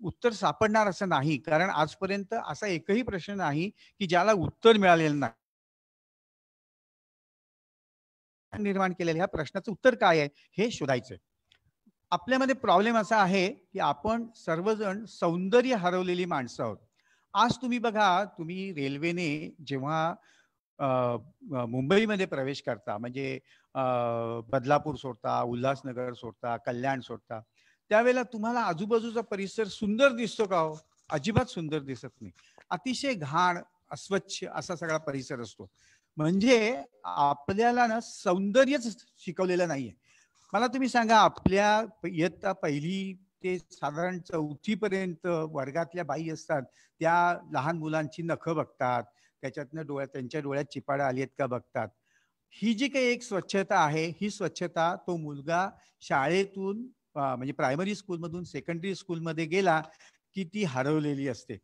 उत्तर सापडणार असं नाही कारण आजपर्यंत असा एकही प्रश्न नाही की ज्याला उत्तर मिळालेलं नाही निर्माण केलेल्या ह्या प्रश्नाचं उत्तर काय आहे हे शोधायचं आपल्यामध्ये प्रॉब्लेम असा आहे की आपण सर्वजण सौंदर्य हरवलेली माणसं आहोत आज तुम्ही बघा तुम्ही रेल्वेने जेव्हा मुंबईमध्ये प्रवेश करता म्हणजे बदलापूर सोडता उल्हासनगर सोडता कल्याण सोडता त्यावेळेला तुम्हाला आजूबाजूचा परिसर सुंदर दिसतो का हो अजिबात सुंदर दिसत नाही अतिशय घाण अस्वच्छ असा सगळा परिसर असतो म्हणजे आपल्याला ना सौंदर्यच शिकवलेलं नाहीये मला तुम्ही सांगा आपल्या इयत्ता पहिली ते साधारण चौथी पर्यंत वर्गातल्या बाई असतात त्या लहान मुलांची नखं बघतात त्याच्यातनं डोळ्या त्यांच्या डोळ्यात चिपाड्या आली आहेत का बघतात ही जी काही एक स्वच्छता आहे ही स्वच्छता तो मुलगा शाळेतून म्हणजे प्रायमरी स्कूलमधून सेकंडरी स्कूलमध्ये गेला की ती हरवलेली असते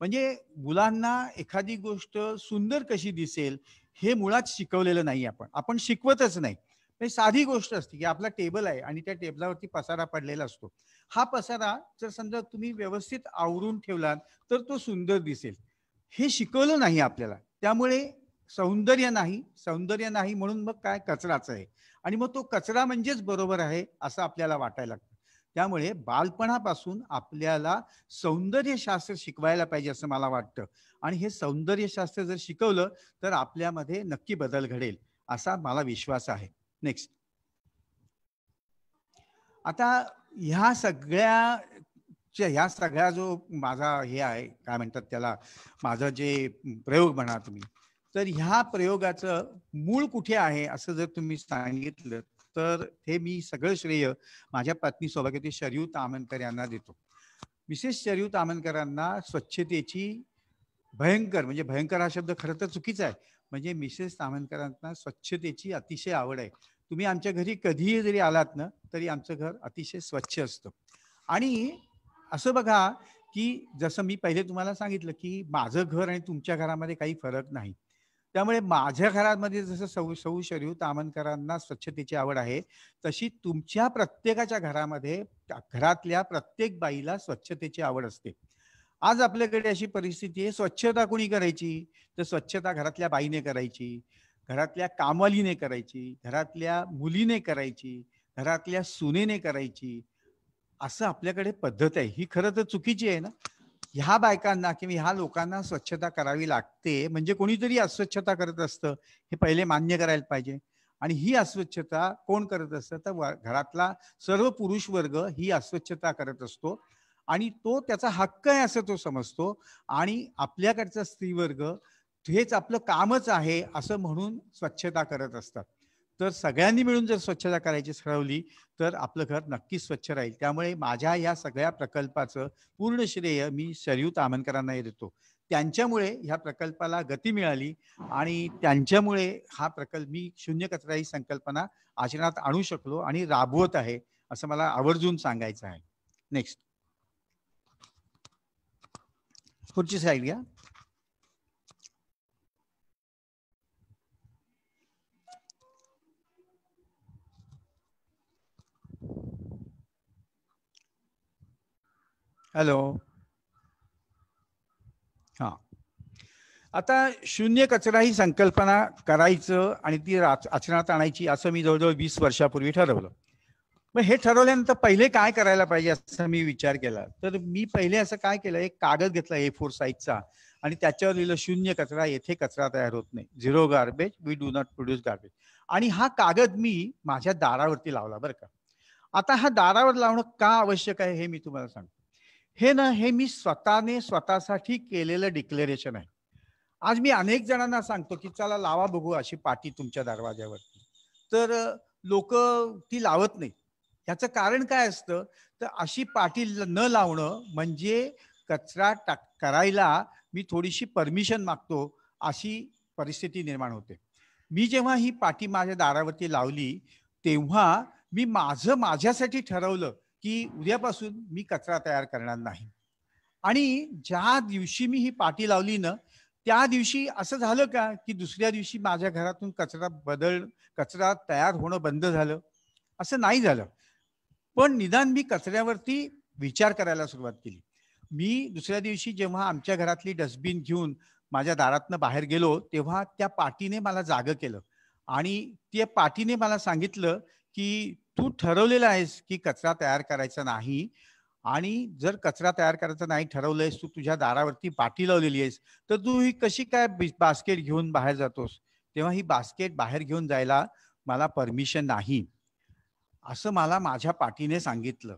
म्हणजे मुलांना एखादी गोष्ट सुंदर कशी दिसेल हे मुळात शिकवलेलं नाही आपण आपण शिकवतच नाही म्हणजे साधी गोष्ट असते की आपला टेबल आहे आणि त्या टेबलावरती पसारा पडलेला असतो हा पसारा जर समजा तुम्ही व्यवस्थित आवरून ठेवलात तर तो सुंदर दिसेल हे शिकवलं नाही आपल्याला त्यामुळे सौंदर्य नाही सौंदर्य नाही म्हणून मग काय कचराच आहे आणि मग तो कचरा म्हणजेच बरोबर आहे असं आपल्याला वाटायला लागतं त्यामुळे बालपणापासून आपल्याला सौंदर्यशास्त्र शिकवायला पाहिजे असं मला वाटतं आणि हे सौंदर्यशास्त्र जर शिकवलं तर आपल्यामध्ये नक्की बदल घडेल असा मला विश्वास आहे नेक्स्ट आता ह्या सगळ्या ह्या सगळ्या जो माझा हे आहे काय म्हणतात त्याला माझं जे प्रयोग म्हणा तुम्ही तर ह्या प्रयोगाचं मूळ कुठे आहे असं जर तुम्ही सांगितलं तर हे मी सगळं श्रेय माझ्या पत्नी सौभाग्यवती शरयू तामनकर यांना देतो विशेष शरयू तामनकरांना स्वच्छतेची भयंकर म्हणजे भयंकर हा शब्द खरं तर चुकीचा आहे म्हणजे मिसेस तामनकरांना स्वच्छतेची अतिशय आवड आहे तुम्ही आमच्या घरी कधीही जरी आलात ना तरी आमचं घर अतिशय स्वच्छ असतं आणि असं बघा की जसं मी पहिले तुम्हाला सांगितलं की माझं घर आणि तुमच्या घरामध्ये काही फरक नाही त्यामुळे माझ्या घरामध्ये जसं सौ सौ शरीव तामणकरांना स्वच्छतेची आवड आहे तशी तुमच्या प्रत्येकाच्या घरामध्ये घरातल्या प्रत्येक बाईला स्वच्छतेची आवड असते आज आपल्याकडे अशी परिस्थिती आहे स्वच्छता कुणी करायची तर स्वच्छता घरातल्या बाईने करायची घरातल्या कामवालीने करायची घरातल्या मुलीने करायची घरातल्या सुनेने करायची असं आपल्याकडे पद्धत आहे ही खरं तर चुकीची आहे ना ह्या बायकांना किंवा ह्या लोकांना स्वच्छता करावी लागते म्हणजे कोणीतरी अस्वच्छता करत असतं हे पहिले मान्य करायला पाहिजे आणि ही अस्वच्छता कोण करत असतं तर घरातला सर्व पुरुष वर्ग ही अस्वच्छता करत असतो आणि तो त्याचा हक्क आहे असं तो समजतो आणि आपल्याकडचा वर्ग हेच आपलं कामच आहे असं म्हणून स्वच्छता करत असतात तर सगळ्यांनी मिळून जर स्वच्छता करायची ठरवली तर आपलं घर नक्कीच स्वच्छ राहील त्यामुळे माझ्या या सगळ्या प्रकल्पाचं पूर्ण श्रेय मी शर्यूत आमनकरांना देतो त्यांच्यामुळे ह्या प्रकल्पाला गती मिळाली आणि त्यांच्यामुळे हा प्रकल्प मी शून्य कचरा ही संकल्पना आचरणात आणू शकलो आणि राबवत आहे असं मला आवर्जून सांगायचं आहे नेक्स्ट पुढची साईड घ्या हॅलो हां आता शून्य कचरा ही संकल्पना करायचं आणि ती आचरणात आणायची असं मी जवळजवळ वीस वर्षापूर्वी ठरवलं मग हे ठरवल्यानंतर पहिले काय करायला पाहिजे असं मी विचार केला तर मी पहिले असं काय केलं एक कागद घेतला ए फोर साईजचा आणि त्याच्यावर लिहिलं शून्य कचरा येथे कचरा तयार होत नाही zero garbage we do not produce garbage आणि हा कागद मी माझ्या दारावरती लावला बरं का आता हा दारावर लावणं का आवश्यक आहे हे मी तुम्हाला सांगतो हे ना हे मी स्वतःने स्वतःसाठी केलेलं डिक्लेरेशन आहे आज मी अनेक जणांना सांगतो की चला लावा बघू अशी पाटी तुमच्या दरवाज्यावरती तर लोक ती लावत नाही ह्याचं कारण काय असतं तर अशी पाटी न लावणं म्हणजे कचरा टाक करायला मी थोडीशी परमिशन मागतो अशी परिस्थिती निर्माण होते मी जेव्हा ही पाटी माझ्या दारावरती लावली तेव्हा मी माझं माझ्यासाठी ठरवलं की उद्यापासून मी कचरा तयार करणार नाही आणि ज्या दिवशी मी ही पाठी लावली ना त्या दिवशी असं झालं का की दुसऱ्या दिवशी माझ्या घरातून कचरा बदल कचरा तयार होणं बंद झालं असं नाही झालं पण निदान मी कचऱ्यावरती विचार करायला सुरुवात केली मी दुसऱ्या दिवशी जेव्हा आमच्या घरातली डस्टबिन घेऊन माझ्या दारातनं बाहेर गेलो तेव्हा त्या पाटीने मला जागं केलं आणि त्या पाटीने मला सांगितलं की तू ठरवलेलं आहेस की कचरा तयार करायचा नाही आणि जर कचरा तयार करायचा नाही आहेस तू तुझ्या दारावरती पाटी लावलेली आहेस तर तू ही कशी काय बास्केट घेऊन बाहेर जातोस तेव्हा ही बास्केट बाहेर घेऊन जायला मला परमिशन नाही असं मला माझ्या पाटीने सांगितलं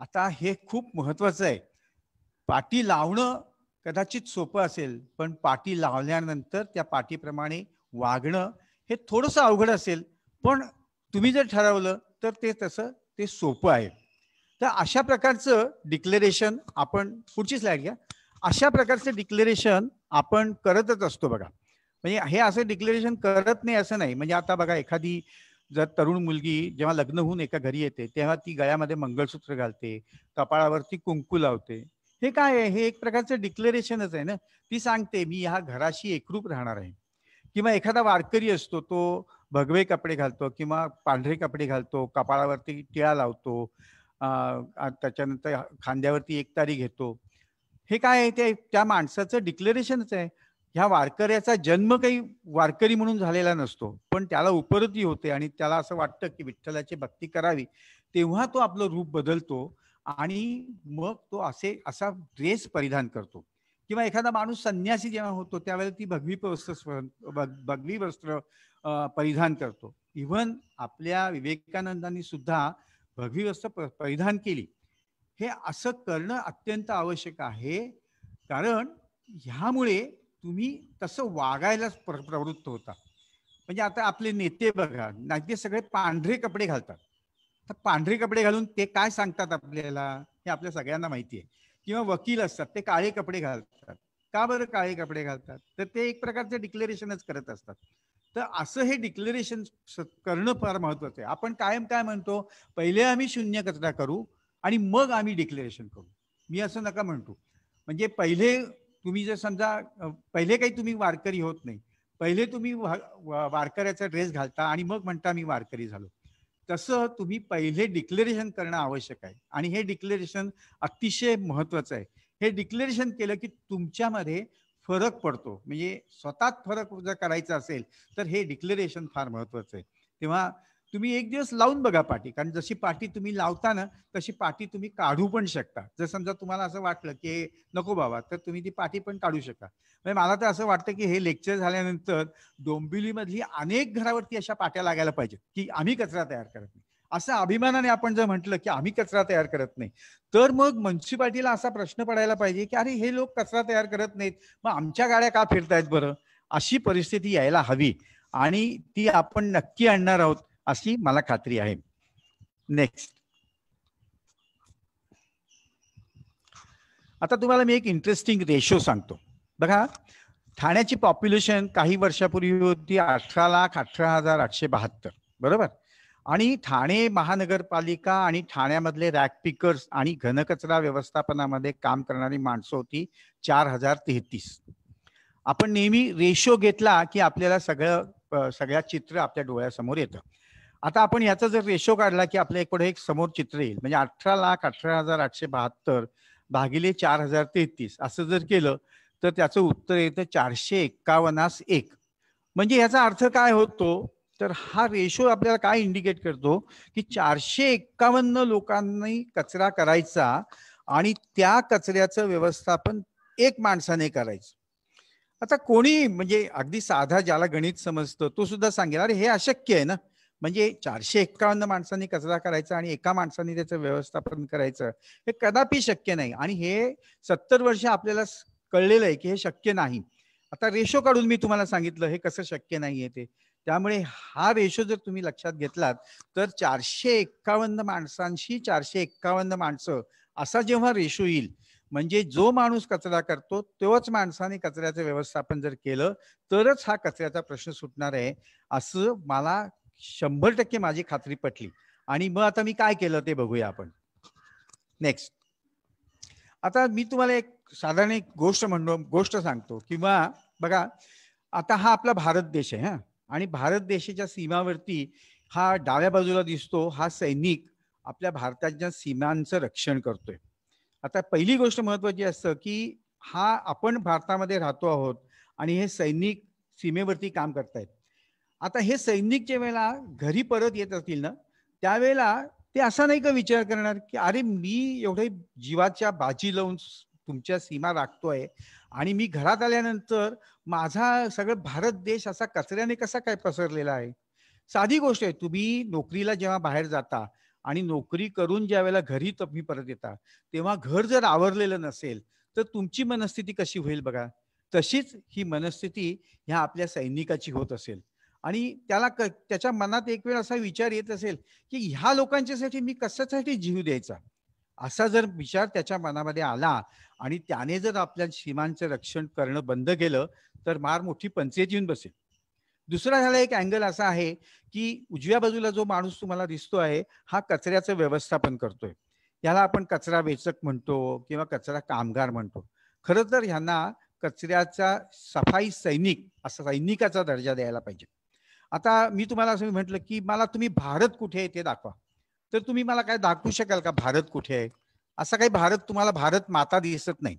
आता हे खूप महत्वाचं आहे पाटी लावणं कदाचित सोपं असेल पण पाटी लावल्यानंतर त्या पाटीप्रमाणे वागणं हे थोडंसं अवघड असेल पण तुम्ही जर ठरवलं तर ते तसं ते सोपं आहे तर अशा प्रकारचं डिक्लेरेशन आपण पुढचीच स्लाईड घ्या अशा प्रकारचं डिक्लेरेशन आपण करतच असतो बघा म्हणजे हे असं डिक्लेरेशन करत नाही असं नाही म्हणजे आता बघा एखादी जर तरुण मुलगी जेव्हा लग्न होऊन एका घरी येते तेव्हा ती गळ्यामध्ये मंगळसूत्र घालते कपाळावरती कुंकू लावते हे काय आहे हे एक प्रकारचं डिक्लेरेशनच आहे ना ती सांगते मी ह्या घराशी एकरूप राहणार आहे किंवा एखादा वारकरी असतो तो भगवे कपडे घालतो किंवा पांढरे कपडे घालतो कपाळावरती टिळा लावतो त्याच्यानंतर खांद्यावरती एक तारी घेतो हे काय आहे ते त्या माणसाचं डिक्लेरेशनच आहे ह्या वारकऱ्याचा जन्म काही वारकरी म्हणून झालेला नसतो पण त्याला उपरती होते आणि त्याला असं वाटतं की विठ्ठलाची भक्ती करावी तेव्हा तो आपलं रूप बदलतो आणि मग तो असे असा ड्रेस परिधान करतो किंवा एखादा माणूस संन्यासी जेव्हा होतो त्यावेळेला ती भगवी वस्त्र भगवी वस्त्र परिधान करतो इव्हन आपल्या विवेकानंदांनी सुद्धा भगवी वस्त्र परिधान केली हे असं करणं अत्यंत आवश्यक आहे कारण ह्यामुळे तुम्ही तसं वागायलाच प्र प्रवृत्त होता म्हणजे आता आपले नेते बघा नागरिक सगळे पांढरे कपडे घालतात तर पांढरे कपडे घालून ते काय सांगतात आपल्याला हे आपल्या सगळ्यांना माहिती आहे किंवा वकील असतात ते काळे कपडे घालतात का बरं काळे कपडे घालतात तर ते एक प्रकारचे डिक्लेरेशनच करत असतात तर असं हे डिक्लेरेशन करणं फार महत्वाचं आहे आपण कायम काय म्हणतो पहिले आम्ही शून्य कचरा करू आणि मग आम्ही डिक्लेरेशन करू मी असं नका म्हणतो म्हणजे पहिले तुम्ही जर समजा पहिले काही तुम्ही वारकरी होत नाही पहिले तुम्ही वारकऱ्याचा ड्रेस घालता आणि मग म्हणता मी वारकरी झालो तसं तुम्ही पहिले डिक्लेरेशन करणं आवश्यक आहे आणि हे डिक्लेरेशन अतिशय महत्वाचं आहे हे डिक्लेरेशन केलं की तुमच्यामध्ये फरक पडतो म्हणजे स्वतःच फरक जर करायचा असेल तर हे डिक्लेरेशन फार महत्वाचं आहे तेव्हा तुम्ही एक दिवस लावून बघा पाठी कारण जशी पाठी तुम्ही लावता ना तशी पाठी तुम्ही काढू पण शकता जर समजा तुम्हाला असं वाटलं की नको बाबा तर तुम्ही ती पाठी पण काढू शकता म्हणजे मला तर असं वाटतं की हे लेक्चर झाल्यानंतर डोंबिवलीमधली अनेक घरावरती अशा पाट्या लागायला पाहिजेत की आम्ही कचरा तयार करत नाही असं अभिमानाने आपण जर म्हटलं की आम्ही कचरा तयार करत नाही तर मग म्युन्सिपाल्टीला असा प्रश्न पडायला पाहिजे की अरे हे लोक कचरा तयार करत नाहीत मग आमच्या गाड्या का फिरतायत बरं अशी परिस्थिती यायला हवी आणि ती आपण नक्की आणणार आहोत अशी मला खात्री आहे नेक्स्ट आता तुम्हाला मी एक इंटरेस्टिंग रेशो सांगतो बघा ठाण्याची पॉप्युलेशन काही वर्षापूर्वी होती अठरा लाख अठरा हजार आठशे बहात्तर बरोबर आणि ठाणे महानगरपालिका आणि ठाण्यामधले रॅक पिकर्स आणि घनकचरा व्यवस्थापनामध्ये काम करणारी माणसं होती चार हजार तेहतीस आपण नेहमी रेशो घेतला की आपल्याला सगळं सगळ्या चित्र आपल्या डोळ्यासमोर येतं आता आपण याचा जर रेशो काढला की आपल्या इकडे एक समोर चित्र येईल म्हणजे अठरा लाख अठरा हजार आठशे बहात्तर भागिले चार हजार तेहतीस असं जर केलं तर त्याचं उत्तर येतं चारशे एक्कावन्नास एक म्हणजे याचा अर्थ काय होतो तर हा रेशो आपल्याला काय इंडिकेट करतो की चारशे एक्कावन्न लोकांनी कचरा करायचा आणि त्या कचऱ्याचं व्यवस्थापन एक माणसाने करायचं आता कोणी म्हणजे अगदी साधा ज्याला गणित समजतं तो सुद्धा सांगेल अरे हे अशक्य आहे ना म्हणजे चारशे एक्कावन्न माणसांनी कचरा करायचा आणि एका माणसाने त्याचं व्यवस्थापन करायचं हे कदापि शक्य नाही आणि हे सत्तर वर्ष आपल्याला कळलेलं आहे की हे शक्य नाही आता रेशो काढून मी तुम्हाला सांगितलं हे कसं शक्य नाहीये ते त्यामुळे हा रेशो जर तुम्ही लक्षात घेतलात तर चारशे एक्कावन्न माणसांशी चारशे एक्कावन्न माणसं असा जेव्हा रेशो येईल म्हणजे जो माणूस कचरा करतो तोच माणसाने कचऱ्याचं व्यवस्थापन जर केलं तरच हा कचऱ्याचा प्रश्न सुटणार आहे असं मला शंभर टक्के माझी खात्री पटली आणि मग आता मी काय केलं ते बघूया आपण नेक्स्ट आता मी तुम्हाला एक साधारण एक गोष्ट म्हणतो गोष्ट सांगतो किंवा बघा आता हा आपला भारत देश आहे हा आणि भारत देशाच्या सीमावरती हा डाव्या बाजूला दिसतो हा सैनिक आपल्या भारताच्या सीमांचं रक्षण करतोय आता पहिली गोष्ट महत्वाची असतं की हा आपण भारतामध्ये राहतो आहोत आणि हे सैनिक सीमेवरती काम करतायत आता हे सैनिक जे वेळेला घरी परत येत असतील ना त्यावेळेला ते असा नाही का विचार करणार की अरे मी एवढे जीवाच्या बाजी लावून तुमच्या सीमा राखतोय आणि मी घरात आल्यानंतर माझा सगळं भारत देश असा कचऱ्याने कसा काय पसरलेला आहे साधी गोष्ट आहे तुम्ही नोकरीला जेव्हा बाहेर जाता आणि नोकरी करून ज्या वेळेला घरी तुम्ही परत येता तेव्हा घर जर आवरलेलं नसेल तर तुमची मनस्थिती कशी होईल बघा तशीच ही मनस्थिती ह्या आपल्या सैनिकाची होत असेल आणि त्याला त्याच्या मनात एक वेळ असा विचार येत असेल की ह्या लोकांच्यासाठी मी कशासाठी जीव द्यायचा असा जर विचार त्याच्या मनामध्ये आला आणि त्याने जर आपल्या सीमांचं रक्षण करणं बंद केलं तर मार मोठी पंचायत येऊन बसेल दुसरा झाला एक अँगल असा आहे की उजव्या बाजूला जो माणूस तुम्हाला दिसतो आहे हा कचऱ्याचं व्यवस्थापन करतोय याला आपण कचरा वेचक म्हणतो किंवा कचरा कामगार म्हणतो खरं तर ह्यांना कचऱ्याचा सफाई सैनिक असा सैनिकाचा दर्जा द्यायला पाहिजे आता मी तुम्हाला असं म्हटलं की मला तुम्ही भारत कुठे आहे ते दाखवा तर तुम्ही मला काय दाखवू शकाल का भारत कुठे आहे असा काही भारत तुम्हाला भारत माता दिसत नाही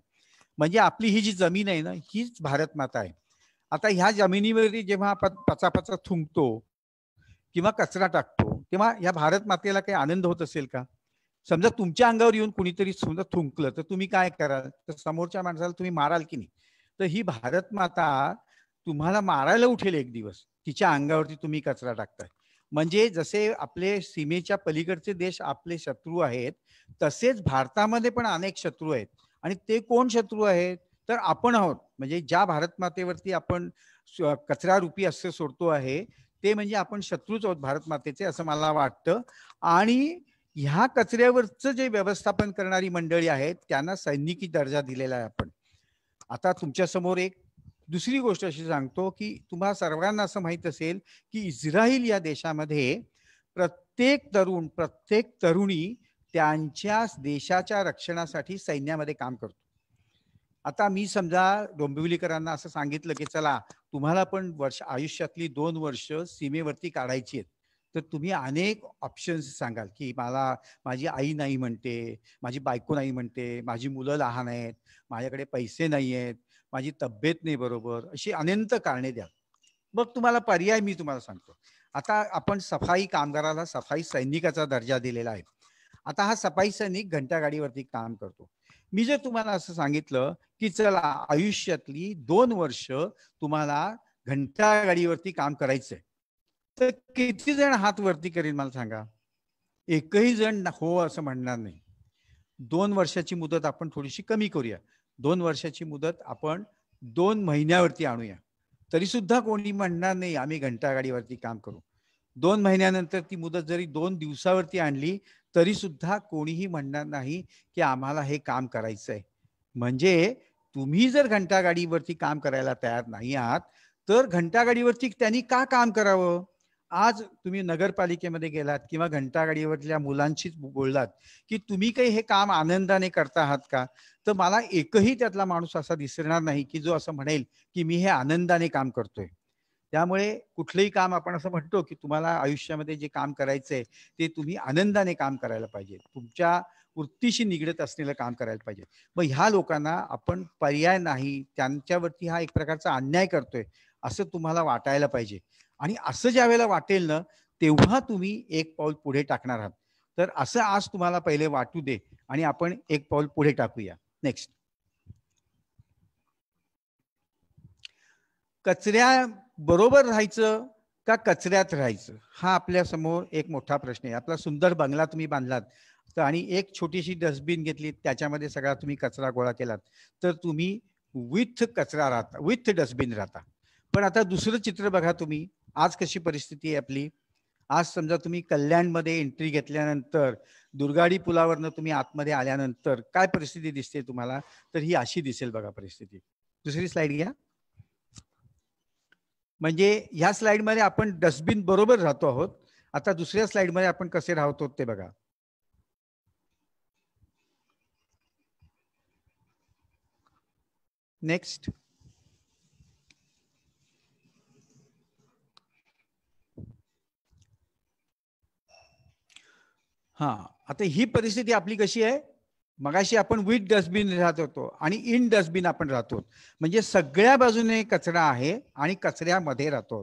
म्हणजे आपली ही जी जमीन आहे ना हीच भारत माता आहे आता ह्या जमिनीवरती जेव्हा आपण पचापचा थुंकतो किंवा कचरा टाकतो तेव्हा या भारत मातेला काही आनंद होत असेल का समजा तुमच्या अंगावर येऊन कुणीतरी समजा थुंकलं तर तुम्ही काय कराल तर समोरच्या माणसाला तुम्ही माराल की नाही तर ही भारत माता तुम्हाला मारायला उठेल एक दिवस तिच्या अंगावरती तुम्ही कचरा टाकताय म्हणजे जसे आपले सीमेच्या पलीकडचे देश आपले शत्रू आहेत तसेच भारतामध्ये पण अनेक शत्रू आहेत आणि ते कोण शत्रू आहेत तर आपण आहोत म्हणजे ज्या भारतमातेवरती आपण कचरा रूपी असं सोडतो आहे ते म्हणजे आपण शत्रूच आहोत भारतमातेचे असं मला वाटतं आणि ह्या कचऱ्यावरचं जे व्यवस्थापन करणारी मंडळी आहेत त्यांना सैनिकी दर्जा दिलेला आहे आपण आता तुमच्यासमोर एक दुसरी गोष्ट अशी सांगतो की तुम्हा सर्वांना असं माहीत असेल की इस्रायल या देशामध्ये प्रत्येक तरुण प्रत्येक तरुणी त्यांच्या देशाच्या रक्षणासाठी सैन्यामध्ये काम करतो आता मी समजा डोंबिवलीकरांना असं सांगितलं की चला तुम्हाला पण वर्ष आयुष्यातली दोन वर्ष सीमेवरती काढायची आहेत तर तुम्ही अनेक ऑप्शन्स सांगाल की मला माझी आई नाही म्हणते माझी बायको नाही म्हणते माझी मुलं लहान आहेत माझ्याकडे पैसे नाही आहेत माझी तब्येत नाही बरोबर अशी अनंत कारणे द्या मग तुम्हाला पर्याय मी तुम्हाला सांगतो आता आपण सफाई कामगाराला सफाई सैनिकाचा दर्जा दिलेला आहे आता हा सफाई सैनिक गाडीवरती काम करतो मी जर तुम्हाला असं सांगितलं की चला आयुष्यातली दोन वर्ष तुम्हाला गाडीवरती काम करायचंय तर किती जण हात वरती करेल मला सांगा एकही जण हो असं म्हणणार नाही दोन वर्षाची मुदत आपण थोडीशी कमी करूया दोन वर्षाची मुदत आपण दोन महिन्यावरती आणूया तरी सुद्धा कोणी म्हणणार नाही आम्ही घंटागाडीवरती काम करू दोन महिन्यानंतर ती मुदत जरी दोन दिवसावरती आणली तरी सुद्धा कोणीही म्हणणार नाही की आम्हाला हे काम करायचं आहे म्हणजे तुम्ही जर घंटागाडीवरती काम करायला तयार नाही आहात तर घंटागाडीवरती त्यांनी का काम करावं आज तुम्ही नगरपालिकेमध्ये गेलात किंवा घंटागाडीवरल्या मुलांशीच बोललात की तुम्ही काही हे काम आनंदाने करता आहात का तर मला एकही त्यातला माणूस असा दिसणार नाही की जो असं म्हणेल की मी हे आनंदाने काम करतोय त्यामुळे कुठलंही काम आपण असं म्हणतो की तुम्हाला आयुष्यामध्ये जे काम करायचंय ते तुम्ही आनंदाने काम करायला पाहिजे तुमच्या वृत्तीशी निगडत असलेलं काम करायला पाहिजे मग ह्या लोकांना आपण पर्याय नाही त्यांच्यावरती हा एक प्रकारचा अन्याय करतोय असं तुम्हाला वाटायला पाहिजे आणि असं ज्या वेळेला वाटेल ना तेव्हा तुम्ही एक पाऊल पुढे टाकणार आहात तर असं आज तुम्हाला पहिले वाटू दे आणि आपण एक पाऊल पुढे टाकूया नेक्स्ट कचऱ्या बरोबर राहायचं का कचऱ्यात राहायचं हा आपल्या समोर एक मोठा प्रश्न आहे आपला सुंदर बंगला तुम्ही बांधलात तर आणि एक छोटीशी डस्टबिन घेतली त्याच्यामध्ये सगळा तुम्ही कचरा गोळा केलात तर तुम्ही विथ कचरा राहता विथ डस्टबिन राहता पण आता दुसरं चित्र बघा तुम्ही आज कशी परिस्थिती आहे आपली आज समजा तुम्ही कल्याणमध्ये एंट्री घेतल्यानंतर दुर्गाडी पुलावरनं तुम्ही आतमध्ये आल्यानंतर काय परिस्थिती दिसते तुम्हाला तर ही अशी दिसेल बघा परिस्थिती दुसरी स्लाइड घ्या म्हणजे ह्या स्लाइडमध्ये आपण डस्टबिन बरोबर राहतो आहोत आता दुसऱ्या स्लाइडमध्ये आपण कसे राहतो ते बघा नेक्स्ट हा आता ही परिस्थिती आपली कशी आहे मगाशी आपण विथ डस्टबिन राहत होतो आणि इन डस्टबिन आपण राहतो म्हणजे सगळ्या बाजूने कचरा आहे आणि कचऱ्यामध्ये राहतो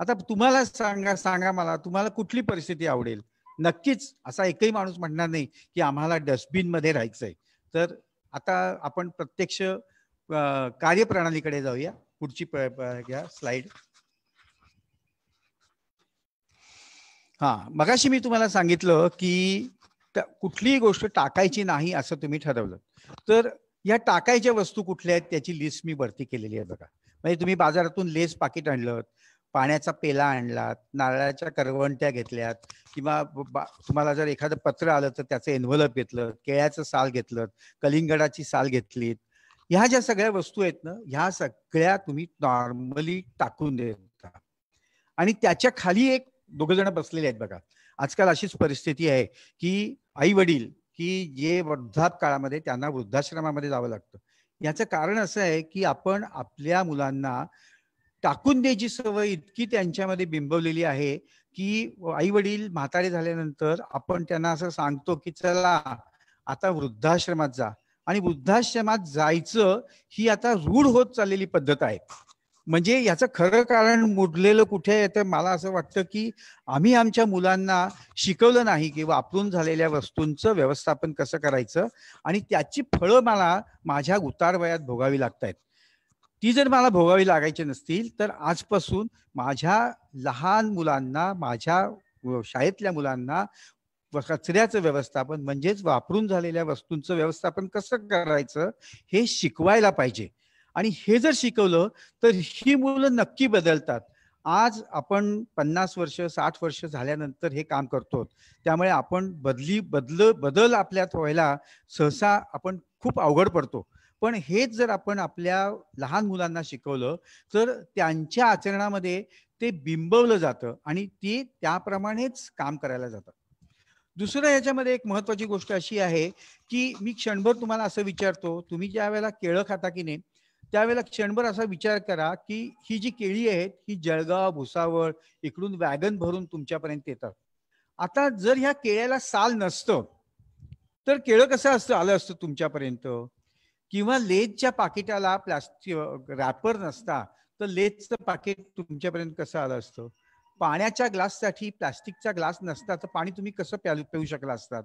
आता तुम्हाला सांगा सांगा मला तुम्हाला कुठली परिस्थिती आवडेल नक्कीच असा एकही माणूस म्हणणार नाही की आम्हाला डस्टबिन मध्ये राहायचंय तर आता आपण प्रत्यक्ष कार्यप्रणालीकडे जाऊया पुढची घ्या स्लाइड हा मगाशी मी तुम्हाला सांगितलं की कुठलीही गोष्ट टाकायची नाही असं तुम्ही ठरवलं तर या टाकायच्या वस्तू कुठल्या आहेत त्याची लिस्ट मी भरती केलेली आहे बघा म्हणजे तुम्ही बाजारातून लेस पाकिट आणलं पाण्याचा पेला आणलात नारळाच्या करवंट्या घेतल्यात किंवा तुम्हाला जर एखादं पत्र आलं तर त्याचं एन्व्हलप घेतलं केळ्याचं साल घेतलं कलिंगडाची साल घेतलीत ह्या ज्या सगळ्या वस्तू आहेत ना ह्या सगळ्या तुम्ही नॉर्मली टाकून देता आणि त्याच्या खाली एक दोघ जण बसलेले आहेत बघा आजकाल अशीच परिस्थिती आहे की आई वडील की जे वृद्धाप काळामध्ये त्यांना वृद्धाश्रमामध्ये जावं लागतं याचं कारण असं आहे की आपण आपल्या मुलांना टाकून द्यायची सवय इतकी त्यांच्यामध्ये बिंबवलेली आहे की आई वडील म्हातारे झाल्यानंतर आपण त्यांना असं सांगतो की चला आता वृद्धाश्रमात जा आणि वृद्धाश्रमात जायचं ही आता रूढ होत चाललेली पद्धत आहे म्हणजे याचं खरं कारण मोडलेलं कुठे आहे तर मला असं वाटतं की आम्ही आमच्या मुलांना शिकवलं नाही की वापरून झालेल्या वस्तूंचं व्यवस्थापन कसं करायचं आणि त्याची फळं मला माझ्या उतार वयात भोगावी लागत आहेत ती जर मला भोगावी लागायची नसतील तर आजपासून माझ्या लहान मुलांना माझ्या शाळेतल्या मुलांना कचऱ्याचं व्यवस्थापन म्हणजेच वापरून झालेल्या वस्तूंचं व्यवस्थापन कसं करायचं हे शिकवायला पाहिजे आणि हे जर शिकवलं तर ही मुलं नक्की बदलतात आज आपण पन्नास वर्ष साठ वर्ष झाल्यानंतर हे काम करतो त्यामुळे आपण बदली बदल बदल आपल्यात व्हायला सहसा आपण खूप अवघड पडतो पण हेच जर आपण आपल्या लहान मुलांना शिकवलं तर त्यांच्या आचरणामध्ये ते बिंबवलं जातं आणि ते त्याप्रमाणेच काम करायला जातं दुसरं याच्यामध्ये एक महत्वाची गोष्ट अशी आहे की मी क्षणभर तुम्हाला असं विचारतो तुम्ही ज्या वेळेला केळं खाता की नाही त्यावेळेला क्षणभर असा विचार करा की ही जी केळी आहेत ही जळगाव भुसावळ इकडून वॅगन भरून तुमच्यापर्यंत येतात आता जर ह्या केळ्याला साल नसतं तर केळं कसं असतं आलं असतं तुमच्यापर्यंत किंवा लेजच्या पाकिटाला प्लास्टिक रॅपर नसता तर लेदचं पाकिट तुमच्यापर्यंत कसं आलं असतं पाण्याच्या ग्लाससाठी प्लास्टिकचा ग्लास नसता तर पाणी तुम्ही कसं प्या पिऊ शकला असतात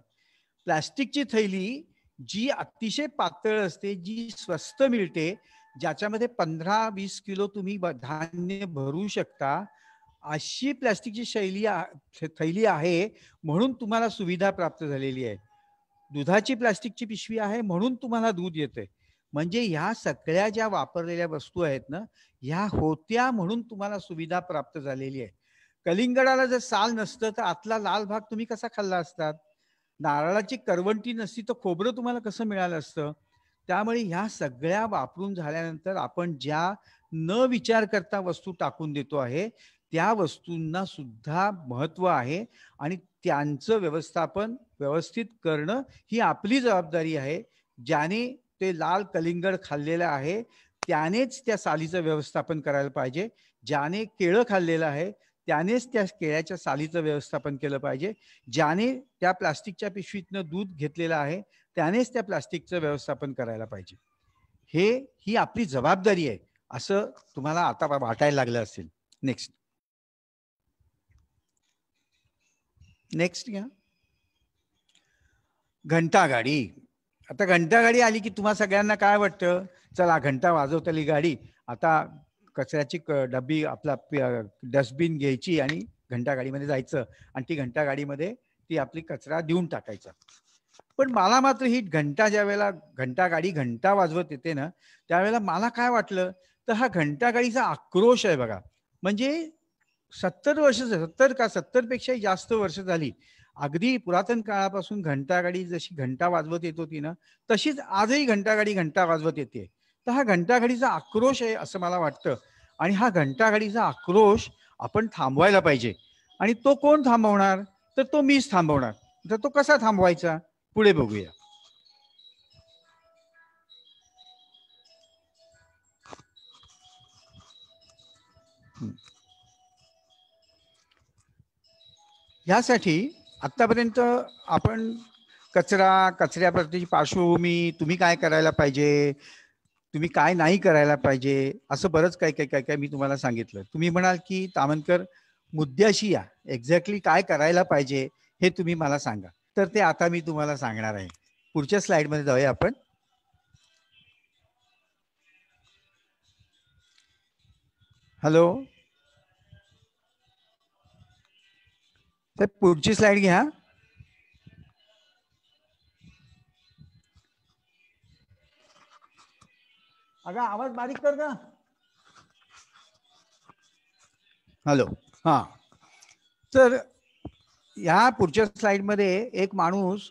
प्लास्टिकची थैली जी अतिशय पातळ असते जी स्वस्त मिळते ज्याच्यामध्ये पंधरा वीस किलो तुम्ही धान्य भरू शकता अशी प्लॅस्टिकची शैली थैली आहे म्हणून तुम्हाला सुविधा प्राप्त झालेली आहे दुधाची प्लास्टिकची पिशवी आहे म्हणून तुम्हाला दूध येते म्हणजे ह्या सगळ्या ज्या वापरलेल्या वस्तू आहेत ना ह्या होत्या म्हणून तुम्हाला सुविधा प्राप्त झालेली आहे कलिंगडाला जर साल नसतं तर आतला लाल भाग तुम्ही कसा खाल्ला असतात नारळाची करवंटी नसती तर खोबरं तुम्हाला कसं मिळालं असतं त्यामुळे ह्या सगळ्या वापरून झाल्यानंतर आपण ज्या न विचार करता वस्तू टाकून देतो आहे त्या वस्तूंना सुद्धा महत्व आहे आणि त्यांचं व्यवस्थापन व्यवस्थित करणं ही आपली जबाबदारी आहे ज्याने ते लाल कलिंगड खाल्लेलं आहे त्यानेच त्या सालीचं व्यवस्थापन करायला पाहिजे ज्याने केळं खाल्लेलं आहे त्यानेच त्या केळ्याच्या सालीचं व्यवस्थापन केलं पाहिजे ज्याने त्या प्लास्टिकच्या पिशवीतनं दूध घेतलेलं आहे त्यानेच त्या प्लास्टिकचं व्यवस्थापन करायला पाहिजे हे ही आपली जबाबदारी आहे असं तुम्हाला आता वाटायला लागलं असेल नेक्स्ट नेक्स्ट घ्या घंटागाडी आता घंटागाडी आली की तुम्हा सगळ्यांना काय वाटतं चला घंटा वाजवतली गाडी आता कचऱ्याची डबी आपला डस्टबिन घ्यायची आणि घंटागाडीमध्ये जायचं आणि ती गाडीमध्ये ती आपली कचरा देऊन टाकायचा पण मला मात्र ही घंटा ज्या वेळेला घंटा गाडी घंटा वाजवत येते ना त्यावेळेला मला काय वाटलं तर हा घंटा गाडीचा आक्रोश आहे बघा म्हणजे सत्तर वर्ष सत्तर का सत्तरपेक्षाही जास्त वर्ष झाली अगदी पुरातन काळापासून घंटागाडी जशी घंटा वाजवत येत होती ना तशीच आजही घंटागाडी घंटा वाजवत येते तर हा घंटागाडीचा आक्रोश आहे असं मला वाटतं आणि हा घंटागाडीचा आक्रोश आपण थांबवायला पाहिजे आणि तो कोण थांबवणार तर तो मीच थांबवणार तर तो कसा थांबवायचा पुढे बघूया यासाठी आत्तापर्यंत आपण कचरा कचऱ्याप्रतीची पार्श्वभूमी तुम्ही काय करायला पाहिजे तुम्ही काय नाही करायला पाहिजे असं बरंच काय काय काय काय मी तुम्हाला सांगितलं तुम्ही म्हणाल की तामनकर मुद्द्याशी या एक्झॅक्टली काय करायला पाहिजे हे तुम्ही मला सांगा तर ते आता मी तुम्हाला सांगणार आहे पुढच्या स्लाइड मध्ये जाऊया आपण हॅलो तर पुढची स्लाइड घ्या अगं आवाज बारीक कर का हॅलो हां तर या पुढच्या स्लाइडमध्ये एक माणूस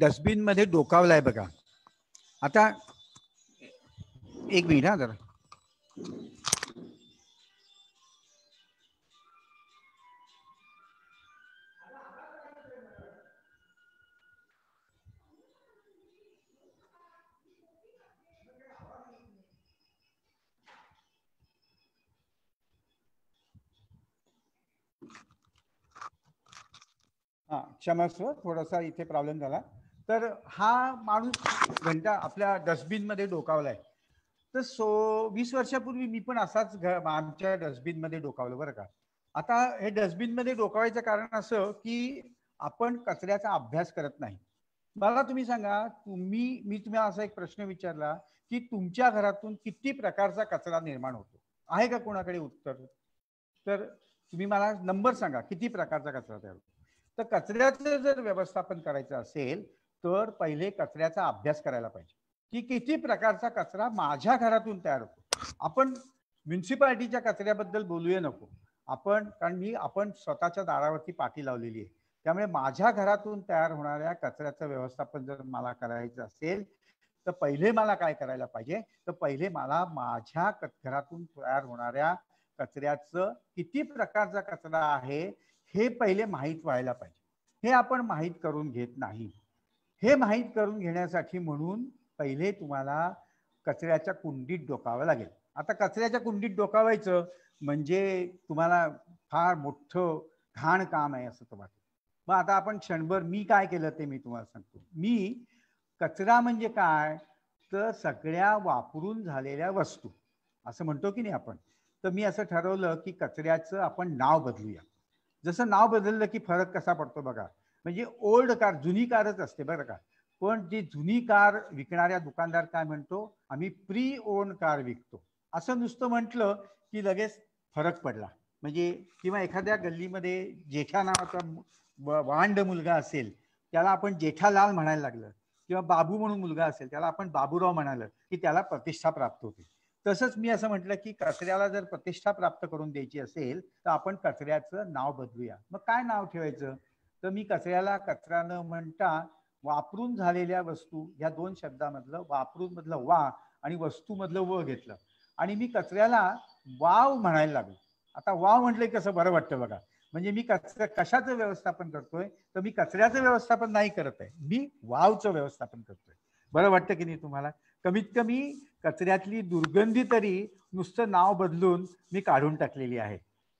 डस्टबिनमध्ये डोकावलाय बघा आता एक मिनिट हा जरा हा क्षमस्व थोडासा इथे प्रॉब्लेम झाला तर हा माणूस घंटा आपल्या डस्टबिनमध्ये डोकावलाय तर सो वीस वर्षापूर्वी मी पण असाच आमच्या डस्टबिनमध्ये डोकावलं बरं का आता हे डस्टबिनमध्ये डोकावायचं कारण असं की आपण कचऱ्याचा अभ्यास करत नाही मला तुम्ही सांगा तुम्ही मी तुम्हाला असा एक प्रश्न विचारला की तुमच्या घरातून किती प्रकारचा कचरा निर्माण होतो आहे का कोणाकडे उत्तर तर तुम्ही मला नंबर सांगा किती प्रकारचा कचरा तयार होतो तर कचऱ्याचं जर व्यवस्थापन करायचं असेल तर पहिले कचऱ्याचा अभ्यास करायला पाहिजे की किती प्रकारचा कचरा माझ्या घरातून तयार होतो आपण म्युन्सिपाल्टीच्या कचऱ्याबद्दल बोलूया नको आपण कारण मी आपण स्वतःच्या दारावरती पाठी लावलेली आहे त्यामुळे माझ्या घरातून तयार होणाऱ्या कचऱ्याचं व्यवस्थापन जर मला करायचं असेल तर पहिले मला काय करायला पाहिजे तर पहिले मला माझ्या घरातून तयार होणाऱ्या कचऱ्याचं किती प्रकारचा कचरा आहे हे पहिले माहीत व्हायला पाहिजे हे आपण माहीत करून घेत नाही हे माहीत करून घेण्यासाठी म्हणून पहिले तुम्हाला कचऱ्याच्या कुंडीत डोकावं लागेल आता कचऱ्याच्या कुंडीत डोकावायचं म्हणजे तुम्हाला फार मोठं घाण काम आहे असं तुम्हाला मग आता आपण क्षणभर मी काय केलं ते मी तुम्हाला सांगतो मी कचरा म्हणजे काय तर सगळ्या वापरून झालेल्या वस्तू असं म्हणतो की नाही आपण तर मी असं ठरवलं की कचऱ्याचं आपण नाव बदलूया जसं नाव बदललं की फरक कसा पडतो बघा म्हणजे ओल्ड कार जुनी कारच असते बरं का पण जी जुनी कार विकणाऱ्या दुकानदार काय म्हणतो आम्ही प्री ओन कार विकतो असं नुसतं म्हटलं की लगेच फरक पडला म्हणजे किंवा एखाद्या गल्लीमध्ये जेठा नावाचा वांड मुलगा असेल त्याला आपण जेठा लाल म्हणायला लागलं किंवा बाबू म्हणून मुलगा असेल त्याला आपण बाबूराव म्हणालं की त्याला प्रतिष्ठा प्राप्त होते तसंच मी असं म्हटलं की कचऱ्याला जर प्रतिष्ठा प्राप्त करून द्यायची असेल तर आपण कचऱ्याचं नाव बदलूया मग काय नाव ठेवायचं तर मी कचऱ्याला कचरा न म्हणता वापरून झालेल्या वस्तू ह्या दोन शब्दामधलं वापरून मधलं वा आणि वस्तूमधलं व घेतलं आणि मी कचऱ्याला वाव म्हणायला लागलो आता वाव म्हटलं कसं बरं वाटतं बघा म्हणजे मी कचरा कशाचं व्यवस्थापन करतोय तर मी कचऱ्याचं व्यवस्थापन नाही करत आहे मी वावचं व्यवस्थापन करतोय बरं वाटतं की नाही तुम्हाला कमीत कमी कचऱ्यातली दुर्गंधी तरी नुसतं नाव बदलून मी काढून टाकलेली आहे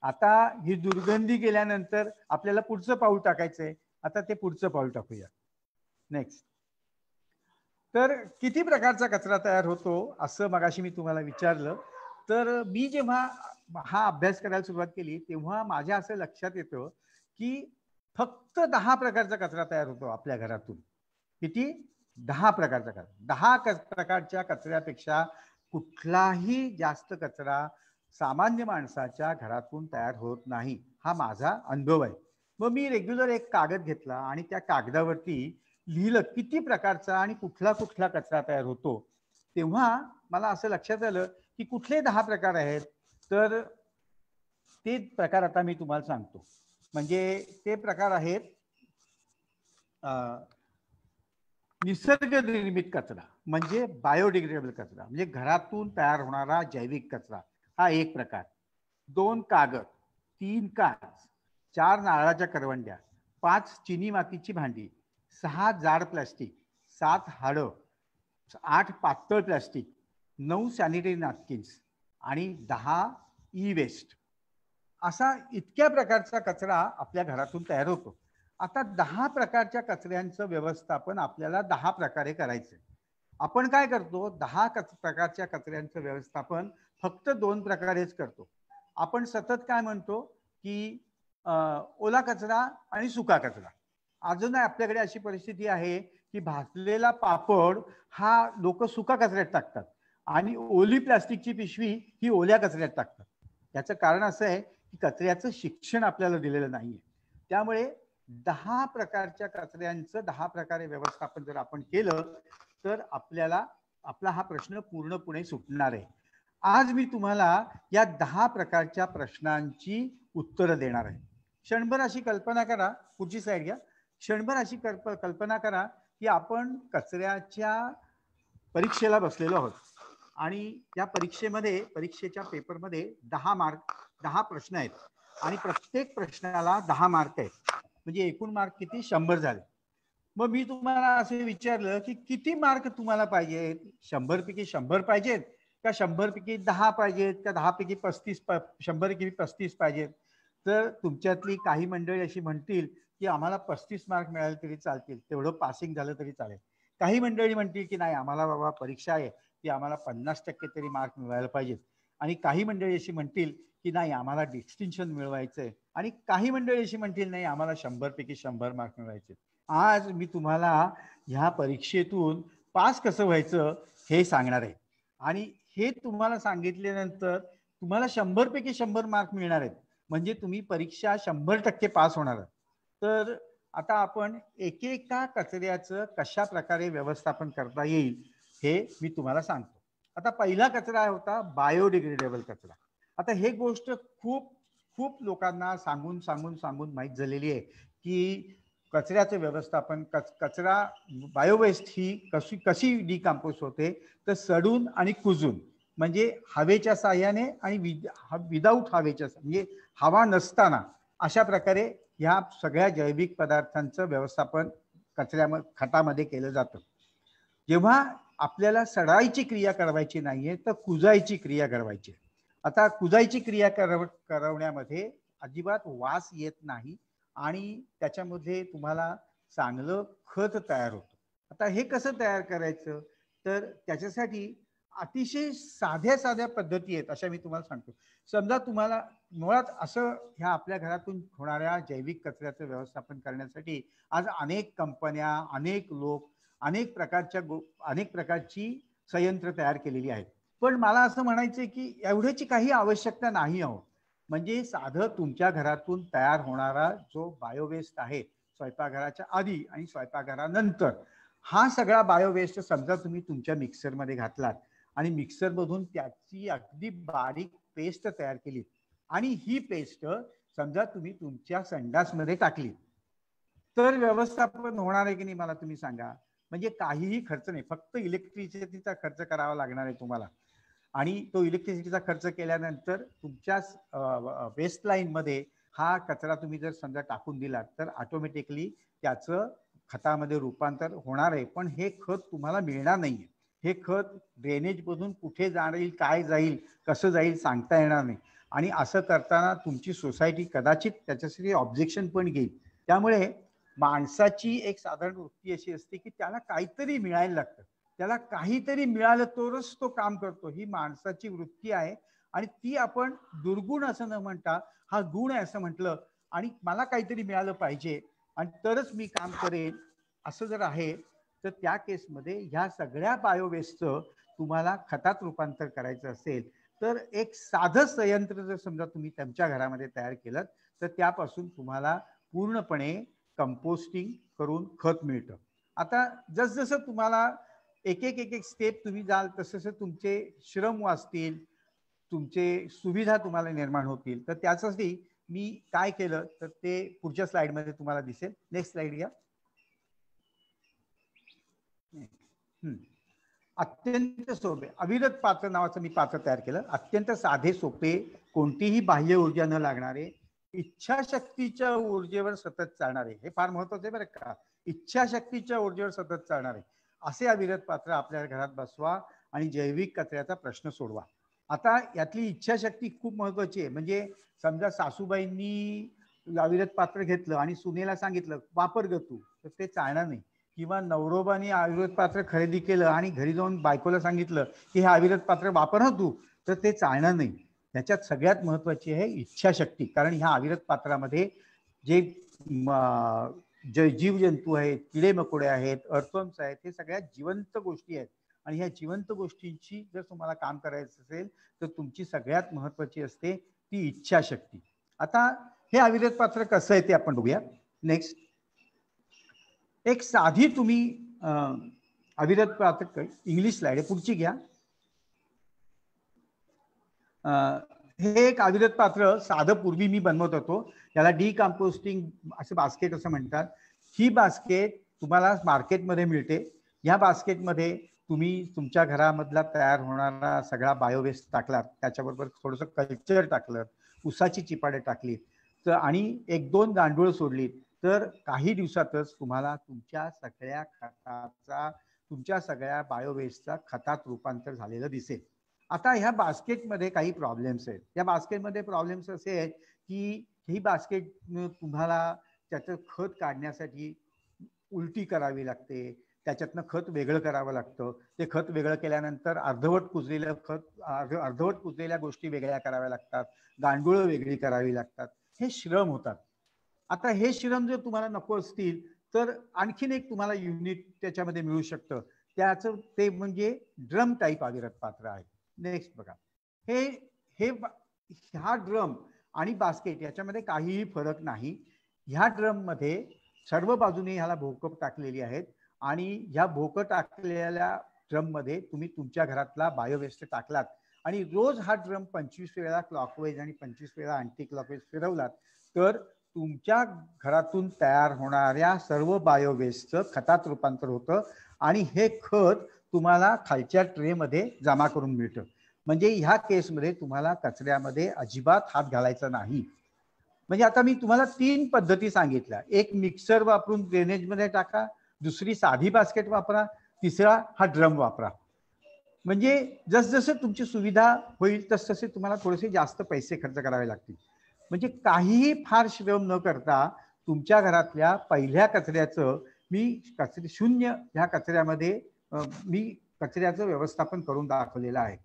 आता ही दुर्गंधी गेल्यानंतर आपल्याला पुढचं पाऊल टाकायचंय आता ते पुढचं पाऊल टाकूया नेक्स्ट तर किती प्रकारचा कचरा तयार होतो असं मगाशी मी तुम्हाला विचारलं तर मी जेव्हा हा अभ्यास करायला सुरुवात केली तेव्हा माझ्या असं लक्षात येतं की फक्त दहा प्रकारचा कचरा तयार होतो आपल्या घरातून किती दहा प्रकारचा कचरा दहा प्रकारच्या कचऱ्यापेक्षा कुठलाही जास्त कचरा सामान्य माणसाच्या घरातून तयार होत नाही हा माझा अनुभव आहे मग मी रेग्युलर एक कागद घेतला आणि त्या कागदावरती लिहिलं किती प्रकारचा आणि कुठला कुठला कचरा तयार होतो तेव्हा मला असं लक्षात आलं की कुठले दहा प्रकार आहेत तर ते प्रकार आता मी तुम्हाला सांगतो म्हणजे ते प्रकार आहेत निसर्ग निर्मित कचरा म्हणजे बायोडिग्रेडेबल कचरा म्हणजे घरातून तयार होणारा जैविक कचरा हा एक प्रकार दोन कागद तीन काच चार नारळाच्या करवंड्या पाच चिनी मातीची भांडी सहा जाड प्लॅस्टिक सात हाडं आठ पातळ प्लॅस्टिक नऊ सॅनिटरी नॅपकिन्स आणि दहा ई वेस्ट असा इतक्या प्रकारचा कचरा आपल्या घरातून तयार होतो आता दहा प्रकारच्या कचऱ्यांचं व्यवस्थापन आपल्याला दहा प्रकारे करायचं आपण काय करतो दहा कच प्रकारच्या कचऱ्यांचं व्यवस्थापन फक्त दोन प्रकारेच करतो आपण सतत काय म्हणतो की ओला कचरा आणि सुका कचरा अजूनही आपल्याकडे अशी परिस्थिती आहे की भासलेला पापड हा लोक सुका कचऱ्यात टाकतात आणि ओली प्लास्टिकची पिशवी ही ओल्या कचऱ्यात टाकतात याचं कारण असं आहे की कचऱ्याचं शिक्षण आपल्याला दिलेलं नाहीये त्यामुळे दहा प्रकारच्या कचऱ्यांचं दहा प्रकारे व्यवस्थापन जर आपण केलं तर आपल्याला आपला हा प्रश्न पूर्णपणे सुटणार आहे आज मी तुम्हाला या दहा प्रकारच्या प्रश्नांची उत्तरं देणार आहे क्षणभर अशी कल्पना करा पुढची साईड घ्या क्षणभर अशी कल्प कल्पना करा की आपण कचऱ्याच्या परीक्षेला बसलेलो आहोत आणि या परीक्षेमध्ये परीक्षेच्या पेपरमध्ये दहा मार्क दहा प्रश्न आहेत आणि प्रत्येक प्रश्नाला दहा मार्क आहेत म्हणजे एकूण मार्क किती शंभर झाले मग मी तुम्हाला असे विचारलं की किती मार्क तुम्हाला पाहिजे शंभर पैकी शंभर पाहिजेत का शंभर पैकी दहा पाहिजेत का दहा पैकी पस्तीस शंभर पैकी पस्तीस पाहिजेत तर तुमच्यातली काही मंडळी अशी म्हणतील की आम्हाला पस्तीस मार्क मिळाले तरी चालतील तेवढं पासिंग झालं तरी चालेल काही मंडळी म्हणतील की नाही आम्हाला बाबा परीक्षा आहे ती आम्हाला पन्नास टक्के तरी मार्क मिळायला पाहिजेत आणि काही मंडळी अशी म्हणतील की नाही आम्हाला डिस्टिंक्शन मिळवायचंय आणि काही मंडळी अशी म्हणतील नाही आम्हाला शंभर पैकी शंभर मार्क मिळवायचे आज मी तुम्हाला ह्या परीक्षेतून पास कसं व्हायचं हे सांगणार आहे आणि हे तुम्हाला सांगितल्यानंतर तुम्हाला शंभर पैकी शंभर मार्क मिळणार आहेत म्हणजे तुम्ही परीक्षा शंभर टक्के पास होणार तर आता आपण एकेका कचऱ्याचं कशा प्रकारे व्यवस्थापन करता येईल हे मी तुम्हाला सांगतो आता पहिला कचरा होता बायोडिग्रेडेबल कचरा आता हे गोष्ट खूप खूप लोकांना सांगून सांगून सांगून माहीत झालेली आहे की कचऱ्याचं व्यवस्थापन कच कचरा बायोवेस्ट ही कशी कशी डिकम्पोज होते तर सडून आणि कुजून म्हणजे हवेच्या साह्याने आणि विद विदाऊट हवेच्या म्हणजे हवा नसताना अशा प्रकारे ह्या सगळ्या जैविक पदार्थांचं व्यवस्थापन कचऱ्याम खटामध्ये केलं जातं जेव्हा आपल्याला सडायची क्रिया करायची नाहीये तर कुजायची क्रिया करायची आता कुजायची क्रिया करव करवण्यामध्ये अजिबात वास येत नाही आणि त्याच्यामध्ये तुम्हाला चांगलं खत तयार होतं आता हे कसं तयार करायचं तर त्याच्यासाठी अतिशय साध्या साध्या पद्धती आहेत अशा मी तुम्हाला सांगतो समजा तुम्हाला मुळात असं ह्या आपल्या घरातून होणाऱ्या जैविक कचऱ्याचं व्यवस्थापन करण्यासाठी आज अनेक कंपन्या अनेक लोक अनेक प्रकारच्या गो अनेक प्रकारची संयंत्र तयार केलेली आहेत पण मला असं म्हणायचंय की एवढ्याची काही आवश्यकता नाही आहो म्हणजे साध तुमच्या घरातून तयार होणारा जो बायोवेस्ट आहे स्वयंपाकघराच्या आधी आणि स्वयंपाकघरानंतर हा सगळा बायोवेस्ट समजा तुम्ही तुमच्या मिक्सरमध्ये घातलात आणि मिक्सर मधून त्याची अगदी बारीक पेस्ट तयार केली आणि ही पेस्ट समजा तुम्ही तुमच्या संडास मध्ये टाकली तर व्यवस्थापन होणार आहे की नाही मला तुम्ही सांगा म्हणजे काहीही खर्च नाही फक्त इलेक्ट्रिसिटीचा खर्च करावा लागणार आहे तुम्हाला आणि तो इलेक्ट्रिसिटीचा खर्च केल्यानंतर तुमच्या वेस्ट लाईनमध्ये हा कचरा तुम्ही जर समजा टाकून दिलात तर ऑटोमॅटिकली त्याचं खतामध्ये रूपांतर होणार आहे पण हे खत तुम्हाला मिळणार नाही हे खत ड्रेनेजमधून कुठे जाईल काय जाईल कसं जाईल सांगता येणार नाही आणि असं करताना तुमची सोसायटी कदाचित त्याच्यासाठी ऑब्जेक्शन पण घेईल त्यामुळे माणसाची एक साधारण वृत्ती अशी असते की त्याला काहीतरी मिळायला लागतं त्याला काहीतरी मिळालं तरच तो काम करतो ही माणसाची वृत्ती आहे आणि ती आपण दुर्गुण असं न म्हणता हा गुण आहे असं म्हटलं आणि मला काहीतरी मिळालं पाहिजे आणि तरच मी काम करेन असं जर आहे तर त्या केसमध्ये ह्या सगळ्या बायोवेस्टचं तुम्हाला खतात रूपांतर करायचं असेल तर एक साधं संयंत्र जर समजा तुम्ही त्यांच्या घरामध्ये तयार केलं तर त्यापासून तुम्हाला पूर्णपणे कंपोस्टिंग करून खत मिळतं आता जसजसं तुम्हाला एक एक एक एक स्टेप तुम्ही जाल तसे तुमचे श्रम वाचतील तुमचे सुविधा तुम्हाला निर्माण होतील तर त्याच्यासाठी मी काय केलं तर ते पुढच्या स्लाइडमध्ये तुम्हाला दिसेल नेक्स्ट स्लाइड घ्या अत्यंत सोपे अविरत पात्र नावाचं मी पात्र तयार केलं अत्यंत साधे सोपे कोणतीही बाह्य ऊर्जा न लागणारे इच्छाशक्तीच्या ऊर्जेवर सतत चालणारे हे फार महत्वाचे बरं का इच्छाशक्तीच्या ऊर्जेवर सतत चालणारे असे अविरत पात्र आपल्या घरात बसवा आणि जैविक कचऱ्याचा प्रश्न सोडवा आता यातली इच्छाशक्ती खूप महत्वाची आहे म्हणजे समजा सासूबाईंनी अविरत पात्र घेतलं आणि सुनेला सांगितलं वापर ग तू तर ते चालणार नाही किंवा नवरोबाने अविरत पात्र खरेदी केलं आणि घरी जाऊन बायकोला सांगितलं की हे अविरत पात्र वापर ना तू तर ते चालणार नाही त्याच्यात सगळ्यात महत्वाची आहे इच्छाशक्ती कारण ह्या अविरत पात्रामध्ये जे जे जीवजंतू आहेत किडे मकोडे आहेत अर्थवम्स आहेत हे सगळ्या जिवंत गोष्टी आहेत आणि ह्या जिवंत गोष्टींची जर तुम्हाला काम करायचं असेल तर तुमची सगळ्यात महत्वाची असते ती इच्छाशक्ती आता हे अविरत पात्र कसं आहे ते आपण बघूया नेक्स्ट एक साधी तुम्ही अविरत पात्र इंग्लिश स्लाइड आहे पुढची घ्या हे एक आदिरत पात्र साधं पूर्वी मी बनवत होतो त्याला डी कंपोस्टिंग असे बास्केट असं म्हणतात ही बास्केट तुम्हाला मार्केटमध्ये मिळते या बास्केटमध्ये तुम्ही तुमच्या घरामधला तयार होणारा सगळा बायोवेस्ट टाकलात त्याच्याबरोबर थोडंसं कल्चर टाकलं उसाची चिपाडे टाकली तर आणि एक दोन गांडूळ सोडली तर काही दिवसातच तुम्हाला तुमच्या सगळ्या खताचा तुमच्या सगळ्या बायोवेस्टचा खतात रूपांतर झालेलं दिसेल आता ह्या बास्केटमध्ये काही प्रॉब्लेम्स आहेत या बास्केटमध्ये प्रॉब्लेम्स असे आहेत की ही बास्केट तुम्हाला त्याचं खत काढण्यासाठी उलटी करावी लागते त्याच्यातनं खत वेगळं करावं लागतं ते खत वेगळं केल्यानंतर अर्धवट कुजलेलं खत अर्धवट कुजलेल्या गोष्टी वेगळ्या कराव्या लागतात गांडूळं वेगळी करावी लागतात हे श्रम होतात आता हे श्रम जर तुम्हाला नको असतील तर आणखीन एक तुम्हाला युनिट त्याच्यामध्ये मिळू शकतं त्याचं ते म्हणजे ड्रम टाईप अविरत पात्र आहे नेक्स्ट बघा हे हे ह्या ड्रम आणि बास्केट याच्यामध्ये काहीही फरक नाही ह्या ड्रममध्ये सर्व बाजूने ह्याला भोकं टाकलेली आहेत आणि ह्या भोकं टाकलेल्या ड्रममध्ये तुम्ही तुमच्या घरातला बायोवेस्ट टाकलात आणि रोज हा ड्रम पंचवीस वेळा क्लॉकवाईज आणि पंचवीस वेळा अँटी क्लॉकवाईज फिरवलात तर तुमच्या घरातून तयार होणाऱ्या सर्व बायोवेस्टचं खतात रूपांतर होतं आणि हे खत तुम्हाला खालच्या ट्रेमध्ये जमा करून मिळतं म्हणजे ह्या केसमध्ये तुम्हाला कचऱ्यामध्ये अजिबात हात घालायचा नाही म्हणजे आता मी तुम्हाला तीन पद्धती सांगितल्या एक मिक्सर वापरून ड्रेनेजमध्ये टाका दुसरी साधी बास्केट वापरा तिसरा हा ड्रम वापरा म्हणजे जसजसं तुमची सुविधा होईल तसतसे तुम्हाला थोडेसे जास्त पैसे खर्च करावे लागतील म्हणजे काहीही फार श्रम न करता तुमच्या घरातल्या पहिल्या कचऱ्याचं मी कचरे शून्य ह्या कचऱ्यामध्ये मी कचऱ्याचं व्यवस्थापन करून दाखवलेलं आहे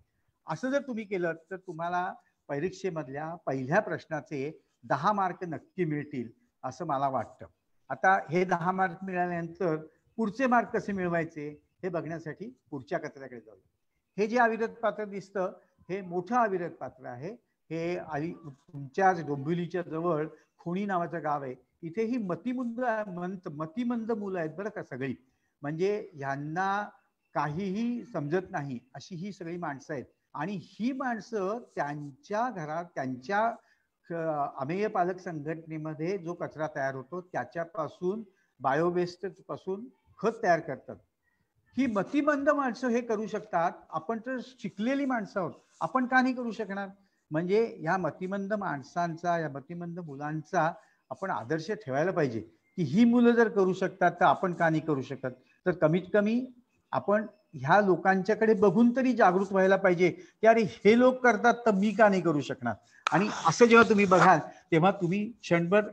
असं जर तुम्ही केलं तर तुम्हाला परीक्षेमधल्या पहिल्या प्रश्नाचे दहा मार्क नक्की मिळतील असं मला वाटतं आता हे दहा मार्क मिळाल्यानंतर पुढचे मार्क कसे मिळवायचे हे बघण्यासाठी पुढच्या कचऱ्याकडे जाऊ हे जे अविरत पात्र दिसतं हे मोठं अविरत पात्र आहे हे आई तुमच्याच डोंबिवलीच्या जवळ खुणी नावाचं गाव आहे इथे ही मतिमंद मंत मतिमंद मुलं आहेत बरं का सगळी म्हणजे ह्यांना काहीही समजत नाही अशी ही सगळी माणसं आहेत आणि ही माणसं त्यांच्या घरात त्यांच्या अमेय पालक संघटनेमध्ये जो कचरा तयार होतो त्याच्यापासून बायोवेस्ट पासून खत तयार करतात ही मतिमंद माणसं हे करू शकतात आपण तर शिकलेली माणसं आहोत आपण का नाही करू शकणार म्हणजे या मतिमंद माणसांचा या मतिमंद मुलांचा आपण आदर्श ठेवायला पाहिजे की ही मुलं जर करू शकतात तर आपण का नाही करू शकत तर कमीत कमी आपण ह्या लोकांच्याकडे बघून तरी जागृत व्हायला पाहिजे की अरे हे लोक करतात तर मी का नाही करू शकणार आणि असं जेव्हा तुम्ही बघाल तेव्हा तुम्ही क्षणभर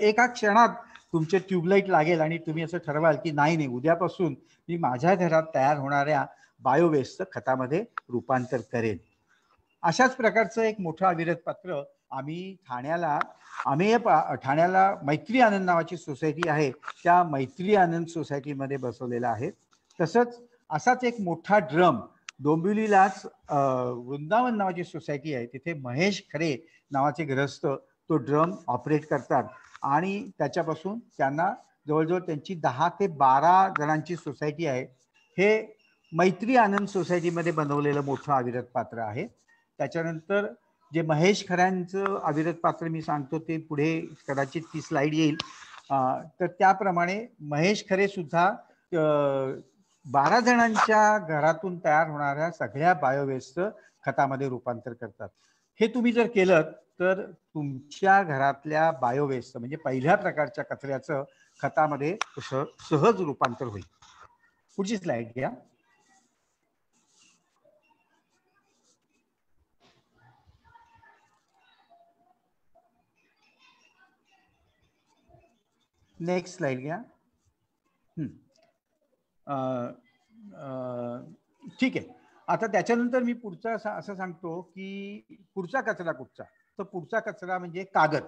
एका क्षणात तुमचे ट्यूबलाईट लागेल आणि तुम्ही असं ठरवाल की नाही नाही उद्यापासून मी माझ्या घरात तयार होणाऱ्या बायोवेस्टचं खतामध्ये रूपांतर करेन अशाच प्रकारचं एक मोठं अविरत पात्र आम्ही ठाण्याला आम्ही ठाण्याला मैत्री आनंद नावाची सोसायटी आहे त्या मैत्री आनंद सोसायटीमध्ये बसवलेलं आहे तसंच असाच एक मोठा ड्रम डोंबिवलीलाच वृंदावन नावाची सोसायटी आहे तिथे महेश खरे नावाचे ग्रस्त तो ड्रम ऑपरेट करतात आणि त्याच्यापासून त्यांना जवळजवळ त्यांची दहा ते बारा जणांची सोसायटी आहे हे मैत्री आनंद सोसायटीमध्ये बनवलेलं मोठं अविरत पात्र आहे त्याच्यानंतर जे महेश खऱ्यांचं अविरत पात्र मी सांगतो ते पुढे कदाचित ती स्लाईड येईल तर त्याप्रमाणे महेश खरे सुद्धा बारा जणांच्या घरातून तयार होणाऱ्या सगळ्या बायोवेस्टचं खतामध्ये रूपांतर करतात हे तुम्ही जर केलं तर तुमच्या घरातल्या बायोवेस्ट म्हणजे पहिल्या प्रकारच्या कचऱ्याचं खतामध्ये सहज रूपांतर होईल पुढची स्लाइड घ्या नेक्स्ट स्लाइड घ्या ठीक आहे आता त्याच्यानंतर मी पुढचा असं सांगतो की पुढचा कचरा कुठचा तर पुढचा कचरा म्हणजे कागद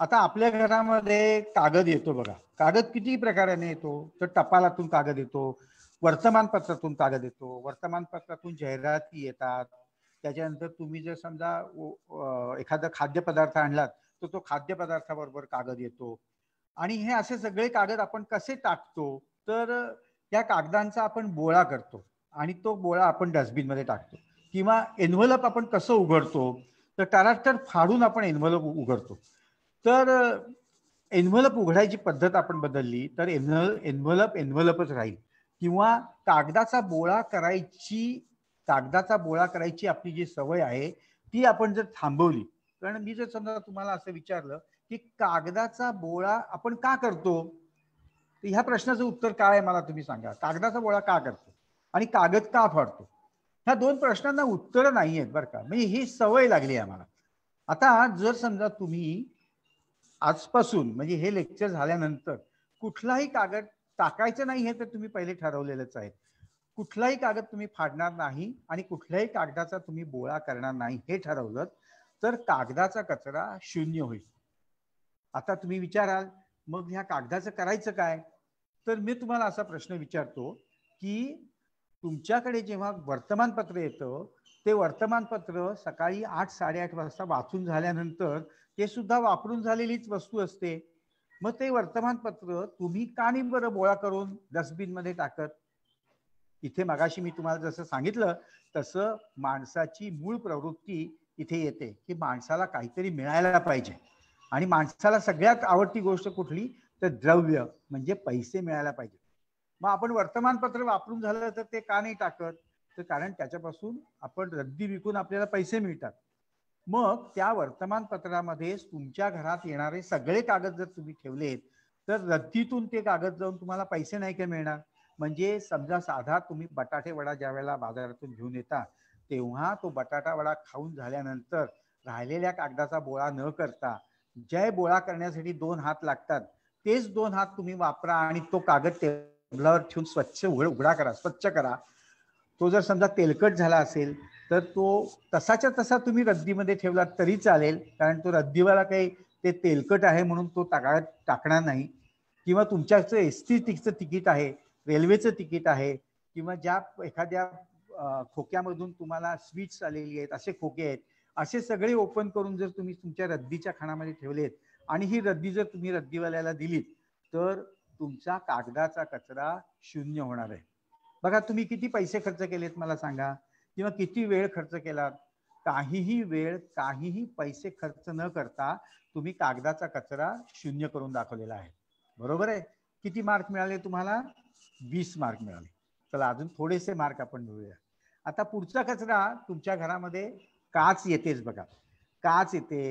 आता आपल्या घरामध्ये कागद येतो बघा कागद किती प्रकाराने येतो तर टपालातून कागद येतो वर्तमानपत्रातून कागद येतो वर्तमानपत्रातून जाहिराती येतात त्याच्यानंतर तुम्ही जर समजा एखादा खाद्यपदार्थ आणलात तर तो खाद्यपदार्थाबरोबर कागद येतो आणि हे असे सगळे कागद आपण कसे टाकतो तर त्या कागदांचा आपण बोळा करतो आणि तो बोळा आपण डस्टबिनमध्ये टाकतो किंवा एन्व्हलप आपण कसं उघडतो तर तर फाडून आपण एन्व्हलप उघडतो तर एन्व्हलप उघडायची पद्धत आपण बदलली तर एन्व्हल एन्व्हलप एन्व्हलपच राहील किंवा कागदाचा बोळा करायची कागदाचा बोळा करायची आपली जी सवय आहे ती आपण जर थांबवली कारण मी जर समजा तुम्हाला असं विचारलं की कागदाचा बोळा आपण का करतो तर ह्या प्रश्नाचं उत्तर काय आहे मला तुम्ही सांगा कागदाचा गोळा का करतो आणि कागद का फाडतो ह्या दोन प्रश्नांना उत्तर नाही आहेत बरं का म्हणजे ही सवय लागली आहे आम्हाला आता जर समजा तुम्ही आजपासून म्हणजे हे लेक्चर झाल्यानंतर कुठलाही कागद टाकायचं नाही हे तर तुम्ही पहिले ठरवलेलंच आहे कुठलाही कागद तुम्ही फाडणार नाही आणि कुठल्याही कागदाचा तुम्ही बोळा करणार नाही हे ठरवलं तर कागदाचा कचरा शून्य होईल आता तुम्ही विचाराल मग ह्या कागदाचं करायचं काय तर मी तुम्हाला असा प्रश्न विचारतो की तुमच्याकडे जेव्हा वर्तमानपत्र येतं ते वर्तमानपत्र सकाळी आठ साडेआठ वाजता वाचून झाल्यानंतर ते सुद्धा वापरून झालेलीच वस्तू असते मग ते वर्तमानपत्र तुम्ही का बरं बोळा करून डस्टबिनमध्ये टाकत इथे मगाशी मी तुम्हाला जसं सांगितलं तसं माणसाची मूळ प्रवृत्ती इथे येते की माणसाला काहीतरी मिळायला पाहिजे आणि माणसाला सगळ्यात आवडती गोष्ट कुठली तर द्रव्य म्हणजे पैसे मिळायला पाहिजे मग आपण वर्तमानपत्र वापरून झालं तर ते का नाही टाकत तर कारण त्याच्यापासून आपण रद्दी विकून आपल्याला पैसे मिळतात मग त्या वर्तमानपत्रामध्ये तुमच्या घरात येणारे सगळे कागद जर तुम्ही ठेवलेत तर रद्दीतून ते कागद जाऊन तुम्हाला पैसे नाही का मिळणार म्हणजे समजा साधा तुम्ही बटाटे वडा ज्या वेळेला बाजारातून घेऊन येता तेव्हा तो बटाटा वडा खाऊन झाल्यानंतर राहिलेल्या कागदाचा बोळा न करता जय बोळा करण्यासाठी दोन हात लागतात तेच दोन हात तुम्ही वापरा आणि तो कागद टेबलावर ठेवून स्वच्छ उघड उघडा करा स्वच्छ करा तो जर समजा तेलकट झाला असेल तर तो तसाच्या तसा तुम्ही रद्दीमध्ये ठेवला तरी चालेल कारण तो रद्दीवाला काही ते तेलकट आहे म्हणून तो कागद टाकणार नाही किंवा तुमच्याचं एस टी तिकीट आहे रेल्वेचं तिकीट आहे किंवा ज्या एखाद्या खोक्यामधून तुम्हाला स्वीट्स आलेली आहेत असे खोके आहेत असे सगळे ओपन करून जर तुम्ही तुमच्या रद्दीच्या खाणामध्ये ठेवलेत आणि ही रद्दी जर तुम्ही रद्दीवाल्याला दिलीत तर तुमचा कागदाचा कचरा शून्य होणार आहे बघा तुम्ही किती पैसे खर्च केलेत मला सांगा किंवा किती वेळ खर्च केला काहीही वेळ काहीही पैसे खर्च न करता तुम्ही कागदाचा कचरा शून्य करून दाखवलेला आहे बरोबर आहे किती मार्क मिळाले तुम्हाला वीस मार्क मिळाले चला अजून थोडेसे मार्क आपण मिळूया आता पुढचा कचरा तुमच्या घरामध्ये काच येतेच बघा काच येते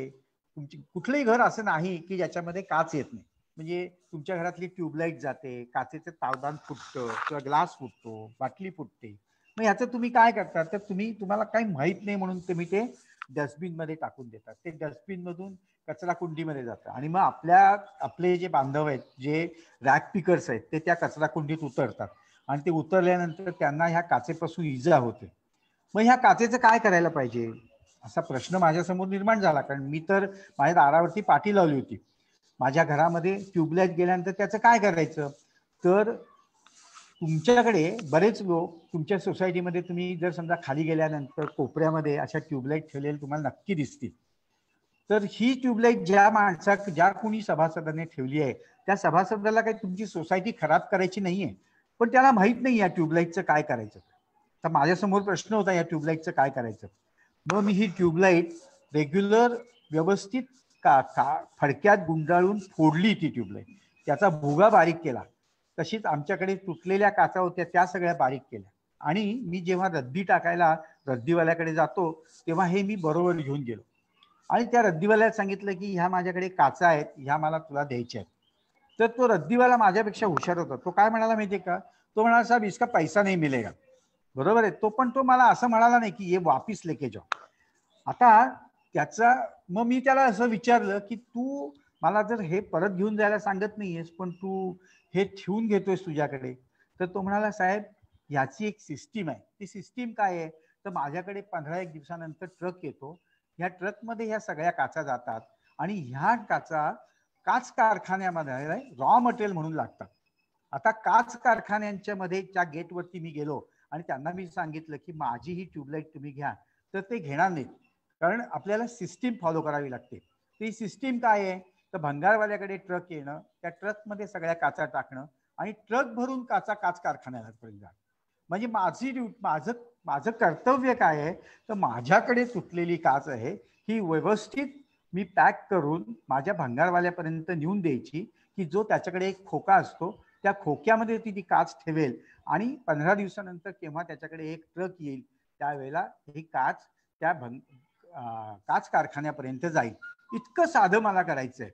तुमची कुठलंही घर असं नाही की ज्याच्यामध्ये काच येत नाही म्हणजे तुमच्या घरातली ट्यूबलाईट जाते काचेचं तावदान फुटतं किंवा ग्लास फुटतो बाटली फुटते मग ह्याचं तुम्ही काय करता तर तुम्ही तुम्हाला काही माहीत नाही म्हणून तुम्ही ते डस्टबिनमध्ये टाकून देतात ते डस्टबिनमधून कचरा कुंडीमध्ये जातं आणि मग आपल्या आपले जे बांधव आहेत जे रॅक पिकर्स आहेत ते त्या कचरा कुंडीत उतरतात आणि ते उतरल्यानंतर त्यांना ह्या काचेपासून इजा होते मग ह्या काचेचं काय करायला पाहिजे असा प्रश्न माझ्यासमोर निर्माण झाला कारण मी तर माझ्या दारावरती पाठी लावली होती माझ्या घरामध्ये ट्यूबलाईट गेल्यानंतर त्याचं काय करायचं तर तुमच्याकडे बरेच लोक तुमच्या सोसायटीमध्ये तुम्ही जर समजा खाली गेल्यानंतर कोपऱ्यामध्ये अशा ट्यूबलाईट ठेवलेले तुम्हाला नक्की दिसतील तर ही ट्यूबलाईट ज्या माणसाक ज्या कोणी सभासदाने ठेवली आहे त्या सभासदाला काही तुमची सोसायटी खराब करायची नाहीये पण त्याला माहीत नाही या ट्यूबलाईटचं काय करायचं तर माझ्यासमोर प्रश्न होता या ट्यूबलाईटचं काय करायचं मग मी ही ट्यूबलाईट रेग्युलर व्यवस्थित का का फडक्यात गुंडाळून फोडली ती ट्यूबलाईट त्याचा भुगा बारीक केला तशीच आमच्याकडे तुटलेल्या काचा होत्या त्या सगळ्या बारीक केल्या आणि मी जेव्हा रद्दी टाकायला रद्दीवाल्याकडे जातो तेव्हा हे मी बरोबर घेऊन गेलो आणि त्या रद्दीवाल्याला सांगितलं की ह्या माझ्याकडे काचा आहेत ह्या मला तुला द्यायच्या आहेत तर तो रद्दीवाला माझ्यापेक्षा हुशार होता तो काय म्हणाला माहितीये का तो म्हणाला साहेब इसका पैसा नाही मिळेगा बरोबर आहे तो पण तो मला असं म्हणाला नाही की हे वापिस लेके जाऊ आता त्याचा मग मी त्याला असं विचारलं की तू मला जर हे परत घेऊन जायला सांगत नाहीयेस पण तू हे ठेवून घेतोयस तुझ्याकडे तर तो म्हणाला साहेब याची एक सिस्टीम आहे ती सिस्टीम काय आहे तर माझ्याकडे पंधरा एक दिवसानंतर ट्रक येतो ह्या ट्रकमध्ये ह्या सगळ्या काचा जातात आणि ह्या काचा काच कारखान्यामध्ये रॉ मटेरियल म्हणून लागतात आता काच कारखान्यांच्या मध्ये ज्या गेटवरती मी गेलो आणि त्यांना मी सांगितलं की माझी ही ट्यूबलाईट तुम्ही घ्या तर ते घेणार नाहीत कारण आपल्याला सिस्टीम फॉलो करावी लागते ती सिस्टीम काय आहे तर भंगारवाल्याकडे ट्रक येणं त्या ट्रकमध्ये सगळ्या काचा टाकणं आणि ट्रक भरून काचा काच कारखान्यापर्यंत जाणं म्हणजे माझी ड्यूट माझं माझं कर्तव्य काय आहे तर माझ्याकडे तुटलेली काच आहे ही व्यवस्थित मी पॅक करून माझ्या भंगारवाल्यापर्यंत नेऊन द्यायची की जो त्याच्याकडे एक खोका असतो त्या खोक्यामध्ये ती ती काच ठेवेल आणि पंधरा दिवसानंतर केव्हा त्याच्याकडे एक ट्रक येईल त्यावेळेला ही काच त्या भंग काच कारखान्यापर्यंत जाईल इतकं साधं मला करायचंय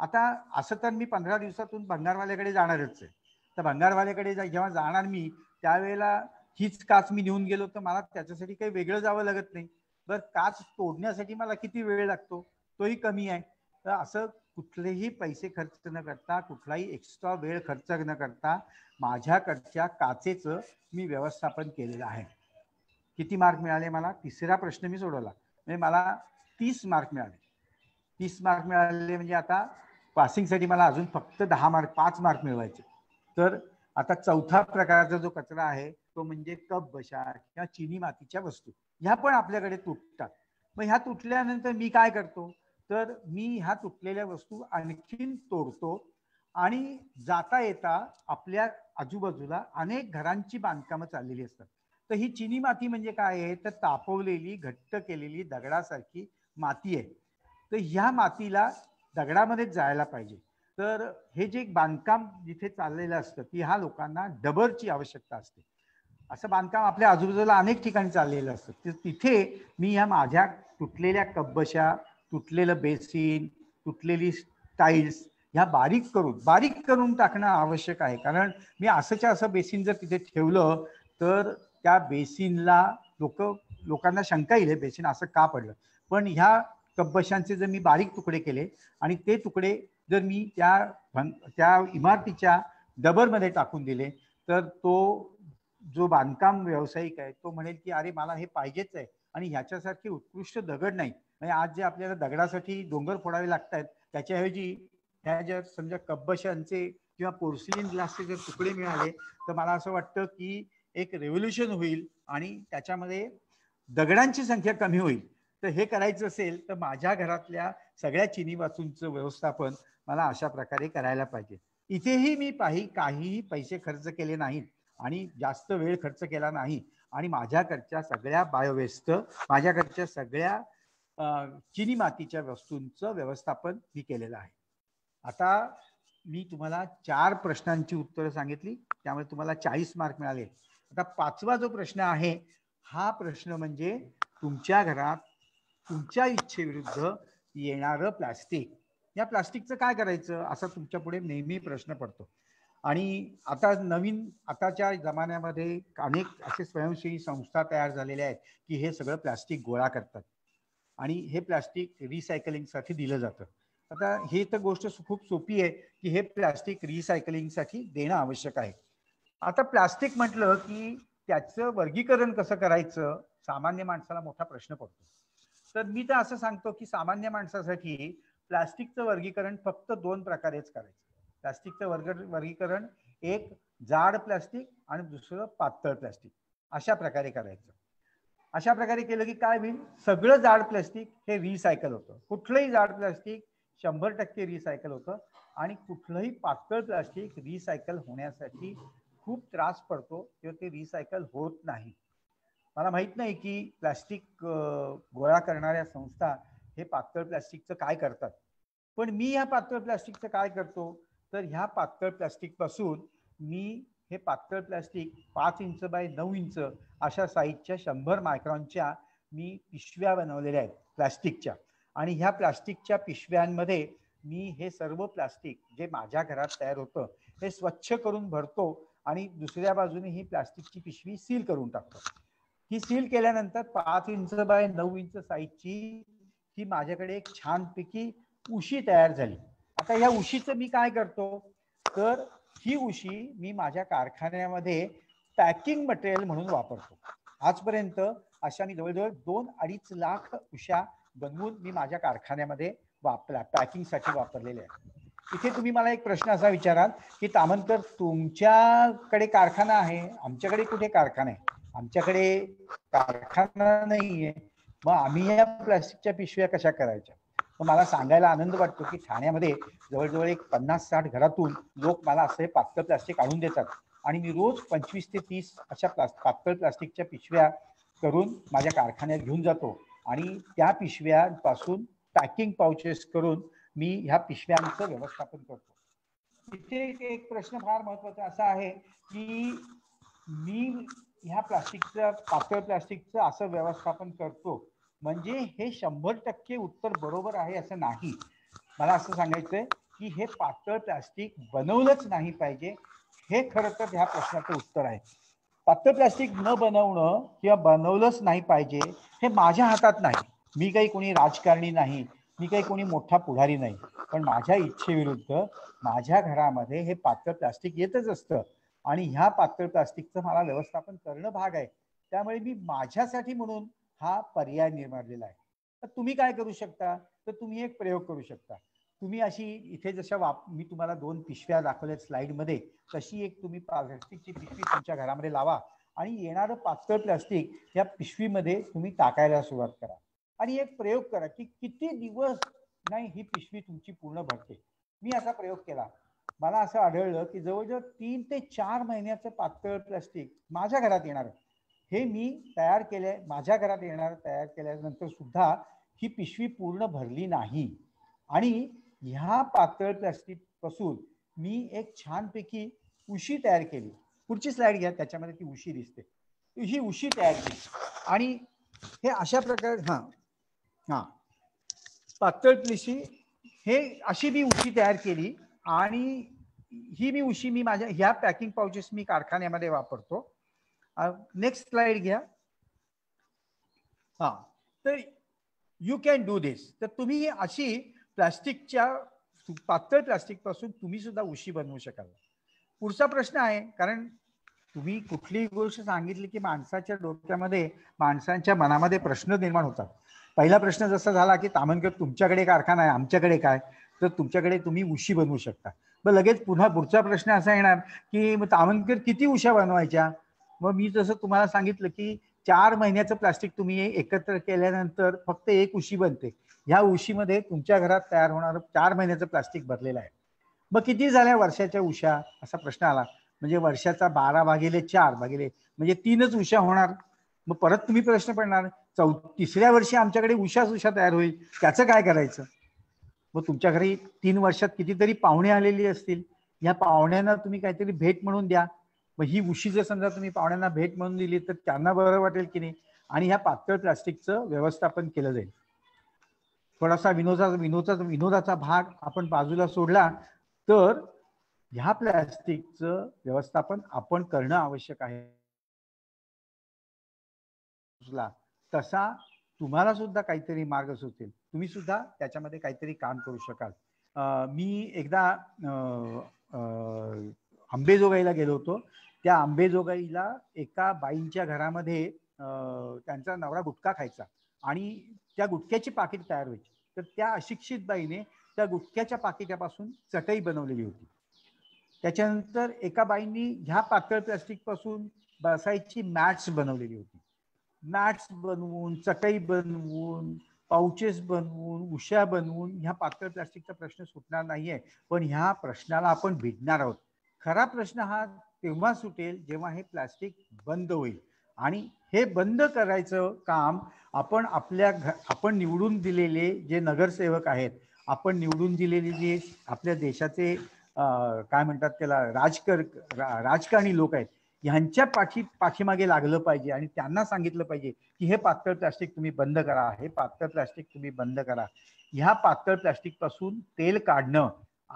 आता असं तर मी पंधरा दिवसातून भंगारवाल्याकडे जाणारच आहे तर भंगारवाल्याकडे जेव्हा जाणार मी त्यावेळेला हीच काच मी नेऊन गेलो तर मला त्याच्यासाठी काही वेगळं जावं लागत नाही बरं काच तोडण्यासाठी मला किती वेळ लागतो तोही कमी आहे तर असं कुठलेही पैसे खर्च न करता कुठलाही एक्स्ट्रा वेळ खर्च न करता माझ्याकडच्या काचेचं मी व्यवस्थापन केलेलं आहे किती मार्क मिळाले मला तिसरा प्रश्न मी सोडवला म्हणजे मला तीस मार्क मिळाले तीस मार्क मिळाले म्हणजे आता पासिंगसाठी मला अजून फक्त दहा मार्क पाच मार्क मिळवायचे तर आता चौथा प्रकारचा जो कचरा आहे तो म्हणजे कप बशा किंवा चिनी मातीच्या वस्तू ह्या पण आपल्याकडे तुटतात मग ह्या तुटल्यानंतर मी काय करतो तर मी ह्या तुटलेल्या वस्तू आणखीन तोडतो आणि जाता येता आपल्या आजूबाजूला अनेक घरांची बांधकामं चाललेली असतात तर ही चिनी माती म्हणजे काय आहे तर तापवलेली घट्ट केलेली दगडासारखी माती आहे तर ह्या मातीला दगडामध्ये जायला पाहिजे तर हे जे बांधकाम जिथे चाललेलं असतं ती ह्या लोकांना डबरची आवश्यकता असते असं बांधकाम आपल्या आजूबाजूला अनेक ठिकाणी चाललेलं असतं तर तिथे मी ह्या माझ्या तुटलेल्या कब्बशा तुटलेलं बेसिन तुटलेली टाईल्स ह्या बारीक करून बारीक करून टाकणं आवश्यक आहे कारण मी असंच्या असं बेसिन जर तिथे ठेवलं तर त्या बेसिनला लोक लोकांना शंका येईल बेसिन असं का पडलं पण ह्या कब्बशांचे जर मी बारीक तुकडे केले आणि ते तुकडे जर मी त्या त्या इमारतीच्या डबरमध्ये टाकून दिले तर तो जो बांधकाम व्यावसायिक आहे तो म्हणेल की अरे मला हे पाहिजेच आहे आणि ह्याच्यासारखे उत्कृष्ट दगड नाही म्हणजे आज जे आपल्याला दगडासाठी डोंगर फोडावे लागतात त्याच्याऐवजी ह्या जर समजा कब्बशांचे किंवा पोर्सिलीन ग्लासचे जर तुकडे मिळाले तर मला असं वाटतं की एक रेव्होल्युशन होईल आणि त्याच्यामध्ये दगडांची संख्या कमी होईल तर हे करायचं असेल तर माझ्या घरातल्या सगळ्या चिनी वाचूंचं व्यवस्थापन मला अशा प्रकारे करायला पाहिजे इथेही मी पाही काहीही पैसे खर्च केले नाहीत आणि जास्त वेळ खर्च केला नाही आणि माझ्याकडच्या सगळ्या बायोवेस्ट माझ्याकडच्या सगळ्या चिनी मातीच्या वस्तूंचं व्यवस्थापन मी केलेलं आहे आता मी तुम्हाला चार प्रश्नांची उत्तरं सांगितली त्यामुळे तुम्हाला चाळीस मार्क मिळाले आता पाचवा जो प्रश्न आहे हा प्रश्न म्हणजे तुमच्या घरात तुमच्या इच्छेविरुद्ध येणारं प्लास्टिक या प्लास्टिकचं काय करायचं असा तुमच्या पुढे नेहमी प्रश्न पडतो आणि आता नवीन आताच्या जमान्यामध्ये अनेक असे स्वयंसेवी संस्था तयार झालेल्या आहेत की हे सगळं प्लास्टिक गोळा करतात आणि हे प्लास्टिक रिसायकलिंगसाठी दिलं जातं आता हे तर गोष्ट खूप सोपी आहे की हे प्लास्टिक रिसायकलिंगसाठी देणं आवश्यक आहे आता प्लास्टिक म्हटलं की त्याचं वर्गीकरण कसं करायचं सामान्य माणसाला मोठा प्रश्न पडतो तर मी तर असं सांगतो की सामान्य माणसासाठी प्लास्टिकचं वर्गीकरण फक्त दोन प्रकारेच करायचं प्लास्टिकचं वर्ग वर्गीकरण एक जाड प्लास्टिक आणि दुसरं पातळ प्लास्टिक अशा प्रकारे करायचं अशा प्रकारे केलं की काय होईल सगळं जाड प्लॅस्टिक हे रिसायकल होतं कुठलंही जाड प्लॅस्टिक शंभर टक्के रिसायकल होतं आणि कुठलंही पातळ प्लास्टिक रिसायकल होण्यासाठी खूप त्रास पडतो किंवा ते रिसायकल होत नाही मला माहीत नाही की प्लास्टिक गोळा करणाऱ्या संस्था हे पातळ प्लास्टिकचं काय करतात पण मी ह्या पातळ प्लास्टिकचं काय करतो तर ह्या पातळ प्लास्टिकपासून मी हे पातळ प्लास्टिक पाच इंच बाय नऊ इंच अशा साईजच्या शंभर मायक्रॉनच्या मी पिशव्या बनवलेल्या आहेत प्लॅस्टिकच्या आणि ह्या प्लास्टिकच्या पिशव्यांमध्ये मी हे सर्व प्लास्टिक जे माझ्या घरात तयार होतं हे स्वच्छ करून भरतो आणि दुसऱ्या बाजूने ही प्लास्टिकची पिशवी सील करून टाकतो ही सील केल्यानंतर पाच इंच बाय नऊ इंच साईजची ही माझ्याकडे एक छानपैकी उशी तयार झाली आता या उशीचं मी काय करतो तर ही उशी मी माझ्या कारखान्यामध्ये पॅकिंग मटेरियल म्हणून वापरतो आजपर्यंत अशा मी जवळजवळ दोन अडीच लाख उशा बनवून मी माझ्या कारखान्यामध्ये वापरा पॅकिंगसाठी वापरलेल्या आहेत इथे तुम्ही मला एक प्रश्न असा विचाराल की तामंतर तुमच्याकडे कारखाना आहे आमच्याकडे कुठे कारखाना आहे आमच्याकडे कारखाना नाहीये मग आम्ही या प्लास्टिकच्या पिशव्या कशा करायच्या मला सांगायला आनंद वाटतो की ठाण्यामध्ये जवळजवळ एक पन्नास साठ घरातून लोक मला असे पातळ प्लास्टिक आणून देतात आणि मी रोज पंचवीस ते तीस अशा प्लास्ट पातळ प्लास्टिकच्या पिशव्या करून माझ्या कारखान्यात घेऊन जातो आणि त्या पिशव्यांपासून पॅकिंग पाउचेस करून मी ह्या पिशव्यांचं व्यवस्थापन करतो इथे एक प्रश्न फार महत्वाचा असा आहे की मी ह्या प्लास्टिकचं पातळ प्लास्टिकचं असं व्यवस्थापन करतो म्हणजे हे शंभर टक्के उत्तर बरोबर आहे असं नाही मला असं सांगायचंय की हे पातळ प्लास्टिक बनवलंच नाही पाहिजे हे खर तर ह्या प्रश्नाचं उत्तर आहे पातळ प्लास्टिक न बनवणं किंवा बनवलंच नाही पाहिजे हे माझ्या हातात नाही मी काही कोणी राजकारणी नाही मी काही कोणी मोठा पुढारी नाही पण माझ्या इच्छेविरुद्ध माझ्या घरामध्ये हे पातळ प्लास्टिक येतच असतं आणि ह्या पातळ प्लास्टिकचं मला व्यवस्थापन करणं भाग आहे त्यामुळे मी माझ्यासाठी म्हणून हा पर्याय निर्माणलेला आहे तर तुम्ही काय करू शकता तर तुम्ही एक प्रयोग करू शकता तुम्ही अशी इथे जशा वाप मी तुम्हाला दोन पिशव्या दाखवल्या स्लाईडमध्ये तशी एक तुम्ही प्लास्टिकची पिशवी तुमच्या घरामध्ये लावा आणि येणारं पातळ प्लास्टिक या पिशवीमध्ये तुम्ही टाकायला सुरुवात करा आणि एक प्रयोग करा की किती दिवस नाही ही पिशवी तुमची पूर्ण भरते मी असा प्रयोग केला मला असं आढळलं की जवळजवळ तीन ते चार महिन्याचं पातळ प्लास्टिक माझ्या घरात येणार हे मी तयार केले माझ्या घरात येणार तयार केल्यानंतर सुद्धा ही पिशवी पूर्ण भरली नाही आणि ह्या पातळ प्लास्टिकपासून मी एक छानपैकी उशी तयार केली पुढची स्लाइड घ्या त्याच्यामध्ये ती उशी दिसते ही उशी तयार केली आणि हे अशा प्रकारे हां हां पातळ पिशी हे अशी मी उशी तयार केली आणि ही मी उशी मी माझ्या ह्या पॅकिंग पाउचेस मी कारखान्यामध्ये वापरतो नेक्स्ट स्लाइड घ्या हा तर यू कॅन डू दिस तर तुम्ही अशी प्लास्टिकच्या पातळ पासून तुम्ही सुद्धा उशी बनवू शकाल पुढचा प्रश्न आहे कारण तुम्ही कुठलीही गोष्ट सांगितली की माणसाच्या डोक्यामध्ये माणसांच्या मनामध्ये प्रश्न निर्माण होतात पहिला प्रश्न जसा झाला की तामनकर तुमच्याकडे कारखाना आहे आमच्याकडे काय तर तुमच्याकडे तुम्ही उशी बनवू शकता मग लगेच पुन्हा पुढचा प्रश्न असा येणार की तामनकर किती उशा बनवायच्या मग मी जसं तुम्हाला सांगितलं की चार महिन्याचं प्लास्टिक तुम्ही एकत्र केल्यानंतर फक्त एक उशी बनते ह्या उशीमध्ये तुमच्या घरात तयार होणारं चार महिन्याचं प्लास्टिक भरलेलं आहे मग किती झाल्या वर्षाच्या उशा असा प्रश्न आला म्हणजे वर्षाचा बारा भागिले चार भागिले म्हणजे तीनच उशा होणार मग परत तुम्ही प्रश्न पडणार चौ तिसऱ्या वर्षी आमच्याकडे उशाच उशा तयार होईल त्याचं काय करायचं मग तुमच्या घरी तीन वर्षात कितीतरी पाहुणे आलेली असतील या पाहुण्यांना तुम्ही काहीतरी भेट म्हणून द्या मग ही उशी जर समजा तुम्ही पाहुण्यांना भेट म्हणून दिली तर त्यांना बरं वाटेल की नाही आणि ह्या पातळ प्लास्टिकचं व्यवस्थापन केलं जाईल थोडासा विनोदा विनोदा विनोदाचा भाग आपण बाजूला सोडला तर ह्या प्लास्टिकचं व्यवस्थापन आपण करणं आवश्यक आहे तसा तुम्हाला सुद्धा काहीतरी मार्ग सुचेल तुम्ही सुद्धा त्याच्यामध्ये काहीतरी काम करू शकाल मी एकदा आंबेजोगाईला गेलो होतो त्या आंबेजोगाईला एका बाईंच्या घरामध्ये त्यांचा नवरा गुटखा खायचा आणि त्या गुटख्याची पाकिट तयार व्हायची तर त्या अशिक्षित बाईने त्या गुटख्याच्या पाकिटापासून चटई बनवलेली होती त्याच्यानंतर एका बाईंनी ह्या पातळ प्लास्टिकपासून बसायची मॅट्स बनवलेली होती मॅट्स बनवून चटई बनवून पाउचेस बनवून उश्या बनवून ह्या पातळ प्लास्टिकचा प्रश्न सुटणार नाहीये पण ह्या प्रश्नाला आपण भिडणार आहोत खरा प्रश्न हा तेव्हा सुटेल जेव्हा हे प्लास्टिक बंद होईल आणि हे बंद करायचं काम आपण आपल्या घ आपण निवडून दिलेले जे नगरसेवक आहेत आपण निवडून दिलेले जे आपल्या देशाचे काय म्हणतात त्याला राजकर राजकारणी लोक आहेत ह्यांच्या पाठी पाठीमागे लागलं पाहिजे आणि त्यांना सांगितलं पाहिजे की हे पातळ प्लास्टिक तुम्ही बंद करा हे पातळ प्लास्टिक तुम्ही बंद करा ह्या पातळ प्लास्टिकपासून तेल काढणं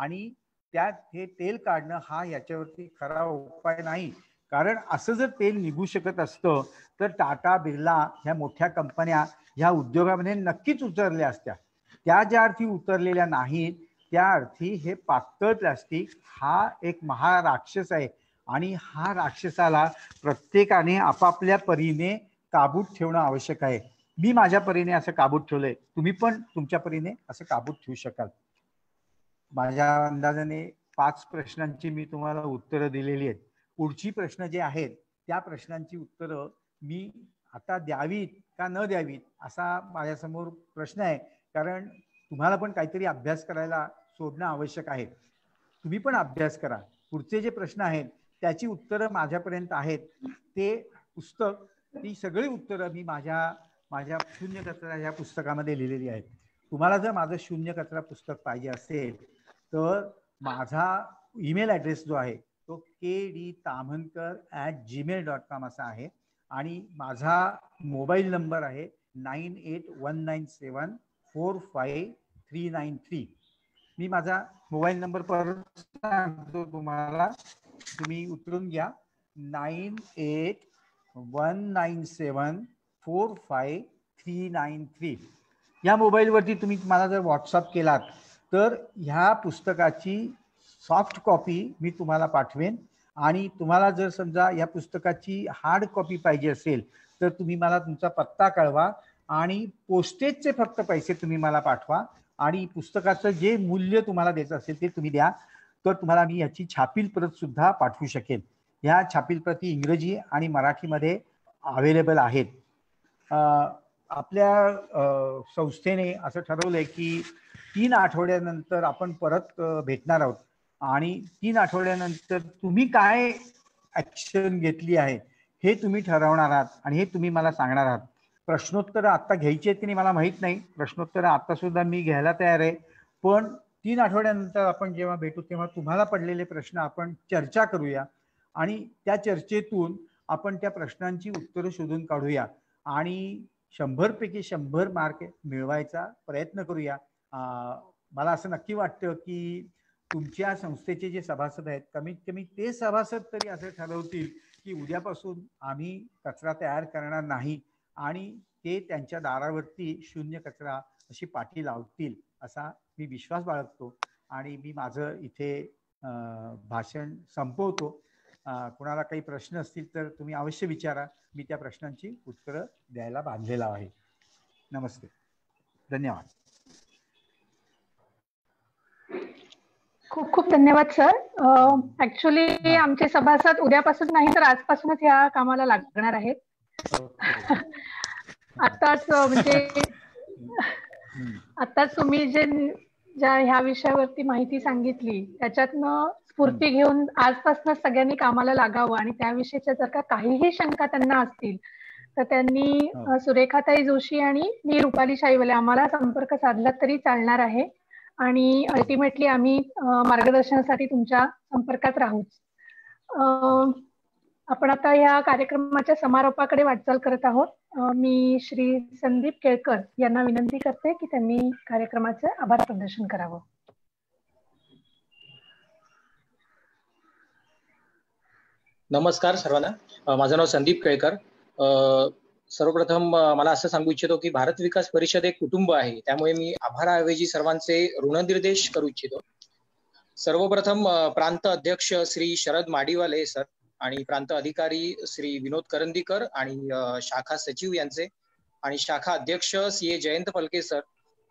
आणि त्यात हे तेल काढणं हा याच्यावरती खरा उपाय नाही कारण असं जर तेल निघू शकत असतं तर टाटा बिर्ला ह्या मोठ्या कंपन्या ह्या उद्योगामध्ये नक्कीच उतरल्या असत्या त्या ज्या अर्थी उतरलेल्या नाहीत त्या अर्थी हे पातळ प्लास्टिक हा एक महा राक्षस आहे आणि हा राक्षसाला प्रत्येकाने आपापल्या परीने काबूत ठेवणं आवश्यक आहे मी माझ्या परीने असं काबूत ठेवलंय तुम्ही पण तुमच्या परीने असं काबूत ठेवू शकाल माझ्या अंदाजाने पाच प्रश्नांची मी तुम्हाला उत्तरं दिलेली आहेत पुढची प्रश्न जे आहेत त्या प्रश्नांची उत्तरं मी आता द्यावीत का न द्यावीत असा माझ्यासमोर प्रश्न आहे कारण तुम्हाला पण काहीतरी अभ्यास करायला सोडणं आवश्यक आहे तुम्ही पण अभ्यास करा पुढचे जे प्रश्न आहेत त्याची उत्तरं माझ्यापर्यंत आहेत ते पुस्तक ती सगळी उत्तरं मी माझ्या माझ्या शून्य कचरा या पुस्तकामध्ये लिहिलेली आहेत तुम्हाला जर माझं शून्य कचरा पुस्तक पाहिजे असेल तर माझा ईमेल ॲड्रेस जो आहे तो K D Tamankar at Gmail dot com असा आहे आणि माझा मोबाईल नंबर आहे nine eight one nine seven four five three nine three मी माझा मोबाईल नंबर परत तुम्हाला तुम्ही उतरून घ्या nine eight one nine seven four five three nine three या मोबाईलवरती तुम्ही मला जर व्हॉट्सअप केलात तर ह्या पुस्तकाची सॉफ्ट कॉपी मी तुम्हाला पाठवेन आणि तुम्हाला जर समजा या पुस्तकाची हार्ड कॉपी पाहिजे असेल तर तुम्ही मला तुमचा पत्ता कळवा आणि पोस्टेजचे फक्त पैसे तुम्ही मला पाठवा आणि पुस्तकाचं जे मूल्य तुम्हाला द्यायचं असेल ते तुम्ही द्या तर तुम्हाला मी याची छापील प्रत सुद्धा पाठवू शकेन ह्या छापील प्रती इंग्रजी आणि मराठीमध्ये अवेलेबल आहेत आपल्या संस्थेने असं ठरवलंय की तीन आठवड्यानंतर आपण परत भेटणार आहोत आणि तीन आठवड्यानंतर तुम्ही काय ऍक्शन घेतली आहे हे तुम्ही ठरवणार आहात आणि हे तुम्ही मला सांगणार आहात प्रश्नोत्तर आता घ्यायची आहेत की नाही मला माहीत नाही प्रश्नोत्तर आता सुद्धा मी घ्यायला तयार आहे पण तीन आठवड्यानंतर आपण जेव्हा भेटू तेव्हा तुम्हाला पडलेले प्रश्न आपण चर्चा करूया आणि त्या चर्चेतून आपण त्या प्रश्नांची उत्तरं शोधून काढूया आणि शंभरपैकी शंभर मार्क मिळवायचा प्रयत्न करूया मला असं नक्की वाटतं की तुमच्या संस्थेचे जे सभासद आहेत कमीत कमी ते सभासद तरी असं ठरवतील की उद्यापासून आम्ही कचरा तयार करणार नाही आणि ते त्यांच्या दारावरती शून्य कचरा अशी पाठी लावतील असा मी विश्वास बाळगतो आणि मी माझं इथे भाषण संपवतो कुणाला काही प्रश्न असतील तर तुम्ही अवश्य विचारा मी त्या प्रश्नांची उत्तरं द्यायला बांधलेला आहे नमस्ते धन्यवाद खूप खूप धन्यवाद सर ऍक्च्युली आमचे सभासद उद्यापासून नाही तर आजपासूनच ह्या कामाला लागणार आहेत आताच म्हणजे आताच तुम्ही जे ज्या ह्या विषयावरती माहिती सांगितली त्याच्यातनं स्फूर्ती घेऊन आजपासून सगळ्यांनी कामाला लागावं आणि त्याविषयीच्या जर का काहीही शंका त्यांना असतील तर त्यांनी हो. सुरेखाताई जोशी आणि मी रुपाली शाईवाले आम्हाला संपर्क साधला तरी चालणार आहे आणि अल्टिमेटली आम्ही मार्गदर्शनासाठी तुमच्या संपर्कात राहूच आपण आता या कार्यक्रमाच्या समारोपाकडे वाटचाल करत आहोत मी श्री संदीप केळकर यांना विनंती करते की त्यांनी कार्यक्रमाचे आभार प्रदर्शन करावं नमस्कार सर्वांना माझं नाव संदीप केळकर सर्वप्रथम मला असं सांगू इच्छितो की भारत विकास परिषद एक कुटुंब आहे त्यामुळे मी आभाराऐवजी सर्वांचे ऋणनिर्देश करू इच्छितो सर्वप्रथम प्रांत अध्यक्ष श्री शरद माडीवाले सर आणि प्रांत अधिकारी श्री विनोद करंदीकर आणि शाखा सचिव यांचे आणि शाखा अध्यक्ष C A Jayant Phalke sir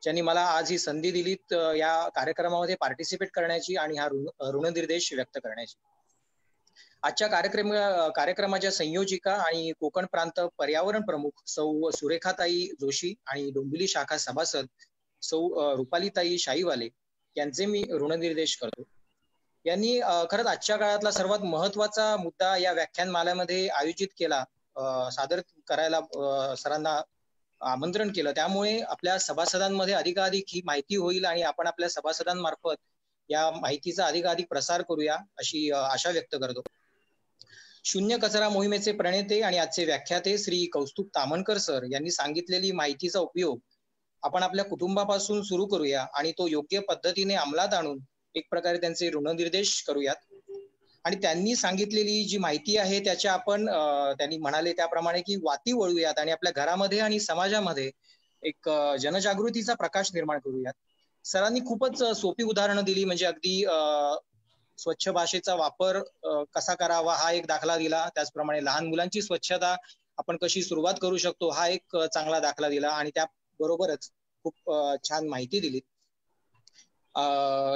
ज्यांनी मला आज ही संधी दिलीत या कार्यक्रमामध्ये पार्टिसिपेट करण्याची आणि हा ऋणनिर्देश व्यक्त करण्याची आजच्या कार्यक्रम कार्यक्रमाच्या संयोजिका आणि कोकण प्रांत पर्यावरण प्रमुख सौ सुरेखाताई जोशी आणि डोंबिवली शाखा सभासद सौ रुपालीताई शाईवाले यांचे मी ऋणनिर्देश करतो यांनी खरंच आजच्या काळातला सर्वात महत्वाचा मुद्दा या व्याख्यानमाल्यामध्ये आयोजित केला सादर करायला सरांना आमंत्रण केलं त्यामुळे आपल्या सभासदांमध्ये अधिकाधिक ही माहिती होईल आणि आपण आपल्या सभासदांमार्फत या माहितीचा अधिकाधिक प्रसार करूया अशी आशा व्यक्त करतो शून्य कचरा मोहिमेचे प्रणेते आणि आजचे व्याख्याते श्री कौस्तुभ तामणकर सर यांनी सांगितलेली माहितीचा उपयोग आपण आपल्या कुटुंबापासून सुरू करूया आणि तो योग्य पद्धतीने अंमलात आणून एक प्रकारे त्यांचे ऋणनिर्देश करूयात आणि त्यांनी सांगितलेली जी माहिती आहे त्याच्या आपण त्यांनी म्हणाले त्याप्रमाणे की वाती वळूयात आणि आपल्या घरामध्ये आणि समाजामध्ये एक जनजागृतीचा प्रकाश निर्माण करूयात सरांनी खूपच सोपी उदाहरणं दिली म्हणजे अगदी स्वच्छ भाषेचा वापर कसा करावा हा एक दाखला दिला त्याचप्रमाणे लहान मुलांची स्वच्छता आपण कशी सुरुवात करू शकतो हा एक चांगला दाखला दिला आणि त्या बरोबरच खूप छान माहिती दिली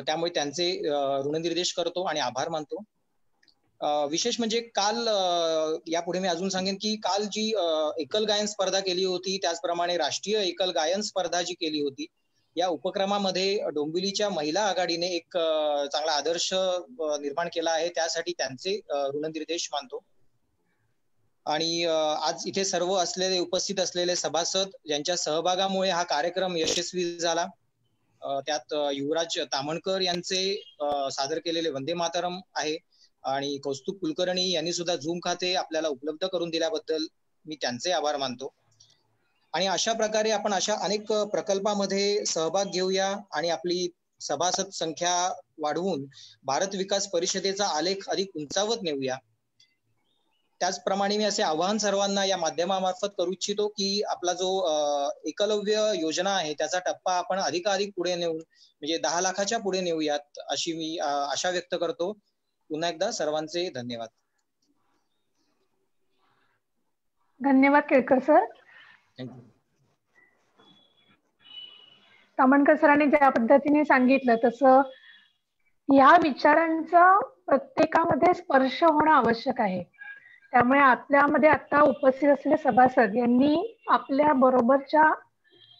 त्यामुळे त्यांचे ऋणनिर्देश करतो आणि आभार मानतो विशेष म्हणजे काल यापुढे मी अजून सांगेन की काल जी एकल गायन स्पर्धा केली होती त्याचप्रमाणे राष्ट्रीय एकल गायन स्पर्धा जी केली होती या उपक्रमामध्ये डोंबिवलीच्या महिला आघाडीने एक चांगला आदर्श निर्माण केला आहे त्यासाठी त्यांचे ऋणनिर्देश मानतो आणि आज इथे सर्व असलेले उपस्थित असलेले सभासद यांच्या सहभागामुळे हा कार्यक्रम यशस्वी झाला त्यात युवराज तामणकर यांचे सादर केलेले वंदे मातरम आहे आणि कौस्तुभ कुलकर्णी यांनी सुद्धा झूम खाते आपल्याला उपलब्ध करून दिल्याबद्दल मी त्यांचे आभार मानतो आणि अशा प्रकारे आपण अशा अनेक प्रकल्पामध्ये सहभाग घेऊया आणि आपली सभासद संख्या वाढवून भारत विकास परिषदेचा आलेख अधिक उंचावत नेऊया त्याचप्रमाणे मी असे आवाहन सर्वांना या माध्यमामार्फत करू इच्छितो की आपला जो एकलव्य योजना आहे त्याचा टप्पा आपण अधिकाधिक पुढे नेऊन म्हणजे दहा लाखाच्या पुढे नेऊयात अशी मी आशा व्यक्त करतो पुन्हा एकदा सर्वांचे धन्यवाद धन्यवाद केळकर सर कामणकर सरांनी ज्या पद्धतीने सांगितलं तसं या विचारांचा प्रत्येकामध्ये स्पर्श होणं आवश्यक आहे त्यामुळे आपल्यामध्ये आता उपस्थित असलेले सभासद यांनी आपल्या बरोबरच्या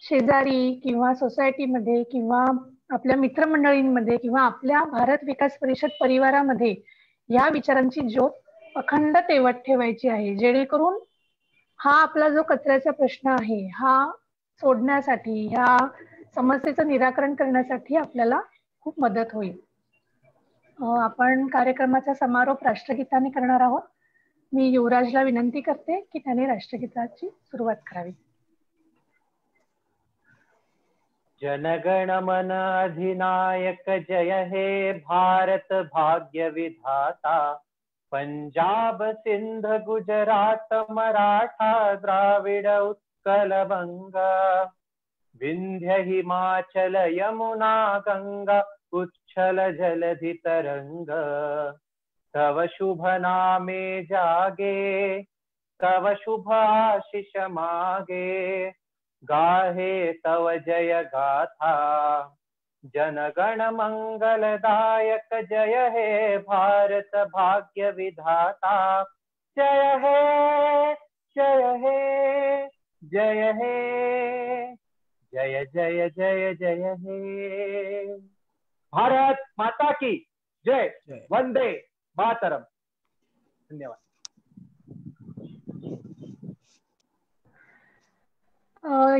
शेजारी किंवा सोसायटीमध्ये किंवा आपल्या मित्रमंडळींमध्ये किंवा आपल्या भारत विकास परिषद परिवारामध्ये या विचारांची ज्योत अखंड तेवत ठेवायची आहे जेणेकरून हा आपला जो कचऱ्याचा प्रश्न आहे हा सोडण्यासाठी ह्या समस्येचं निराकरण करण्यासाठी आपल्याला खूप मदत होईल आपण कार्यक्रमाचा समारोप राष्ट्रगीताने करणार आहोत मी युवराजला विनंती करते की त्याने राष्ट्रगीताची सुरुवात करावी मन अधिनायक जय हे भारत भाग्य विधाता पंजाब सिंध गुजरात मराठा द्राविड उत्कल बंगा विंध्य हिमाचल यमुना गंगा उच्छल जलधि तरंग तव शुभ नामे जागे तव शुभ आशिष मागे गाहे तव जय गाथा जनगण मंगलदायक जय हे भारत भाग्य विधाता जय हे जय हे जय हे जय जय जय जय हे भारत माता की जय वंदे मातरम धन्यवाद Uh,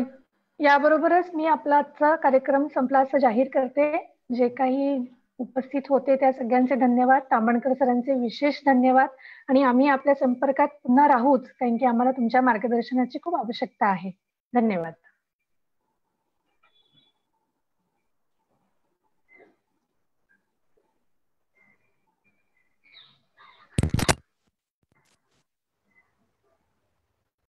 याबरोबरच मी आपला आजचा कार्यक्रम संपला असं जाहीर करते जे काही उपस्थित होते त्या सगळ्यांचे धन्यवाद तांबणकर सरांचे विशेष धन्यवाद आणि आम्ही आपल्या संपर्कात पुन्हा राहूच कारण की आम्हाला तुमच्या मार्गदर्शनाची खूप आवश्यकता आहे धन्यवाद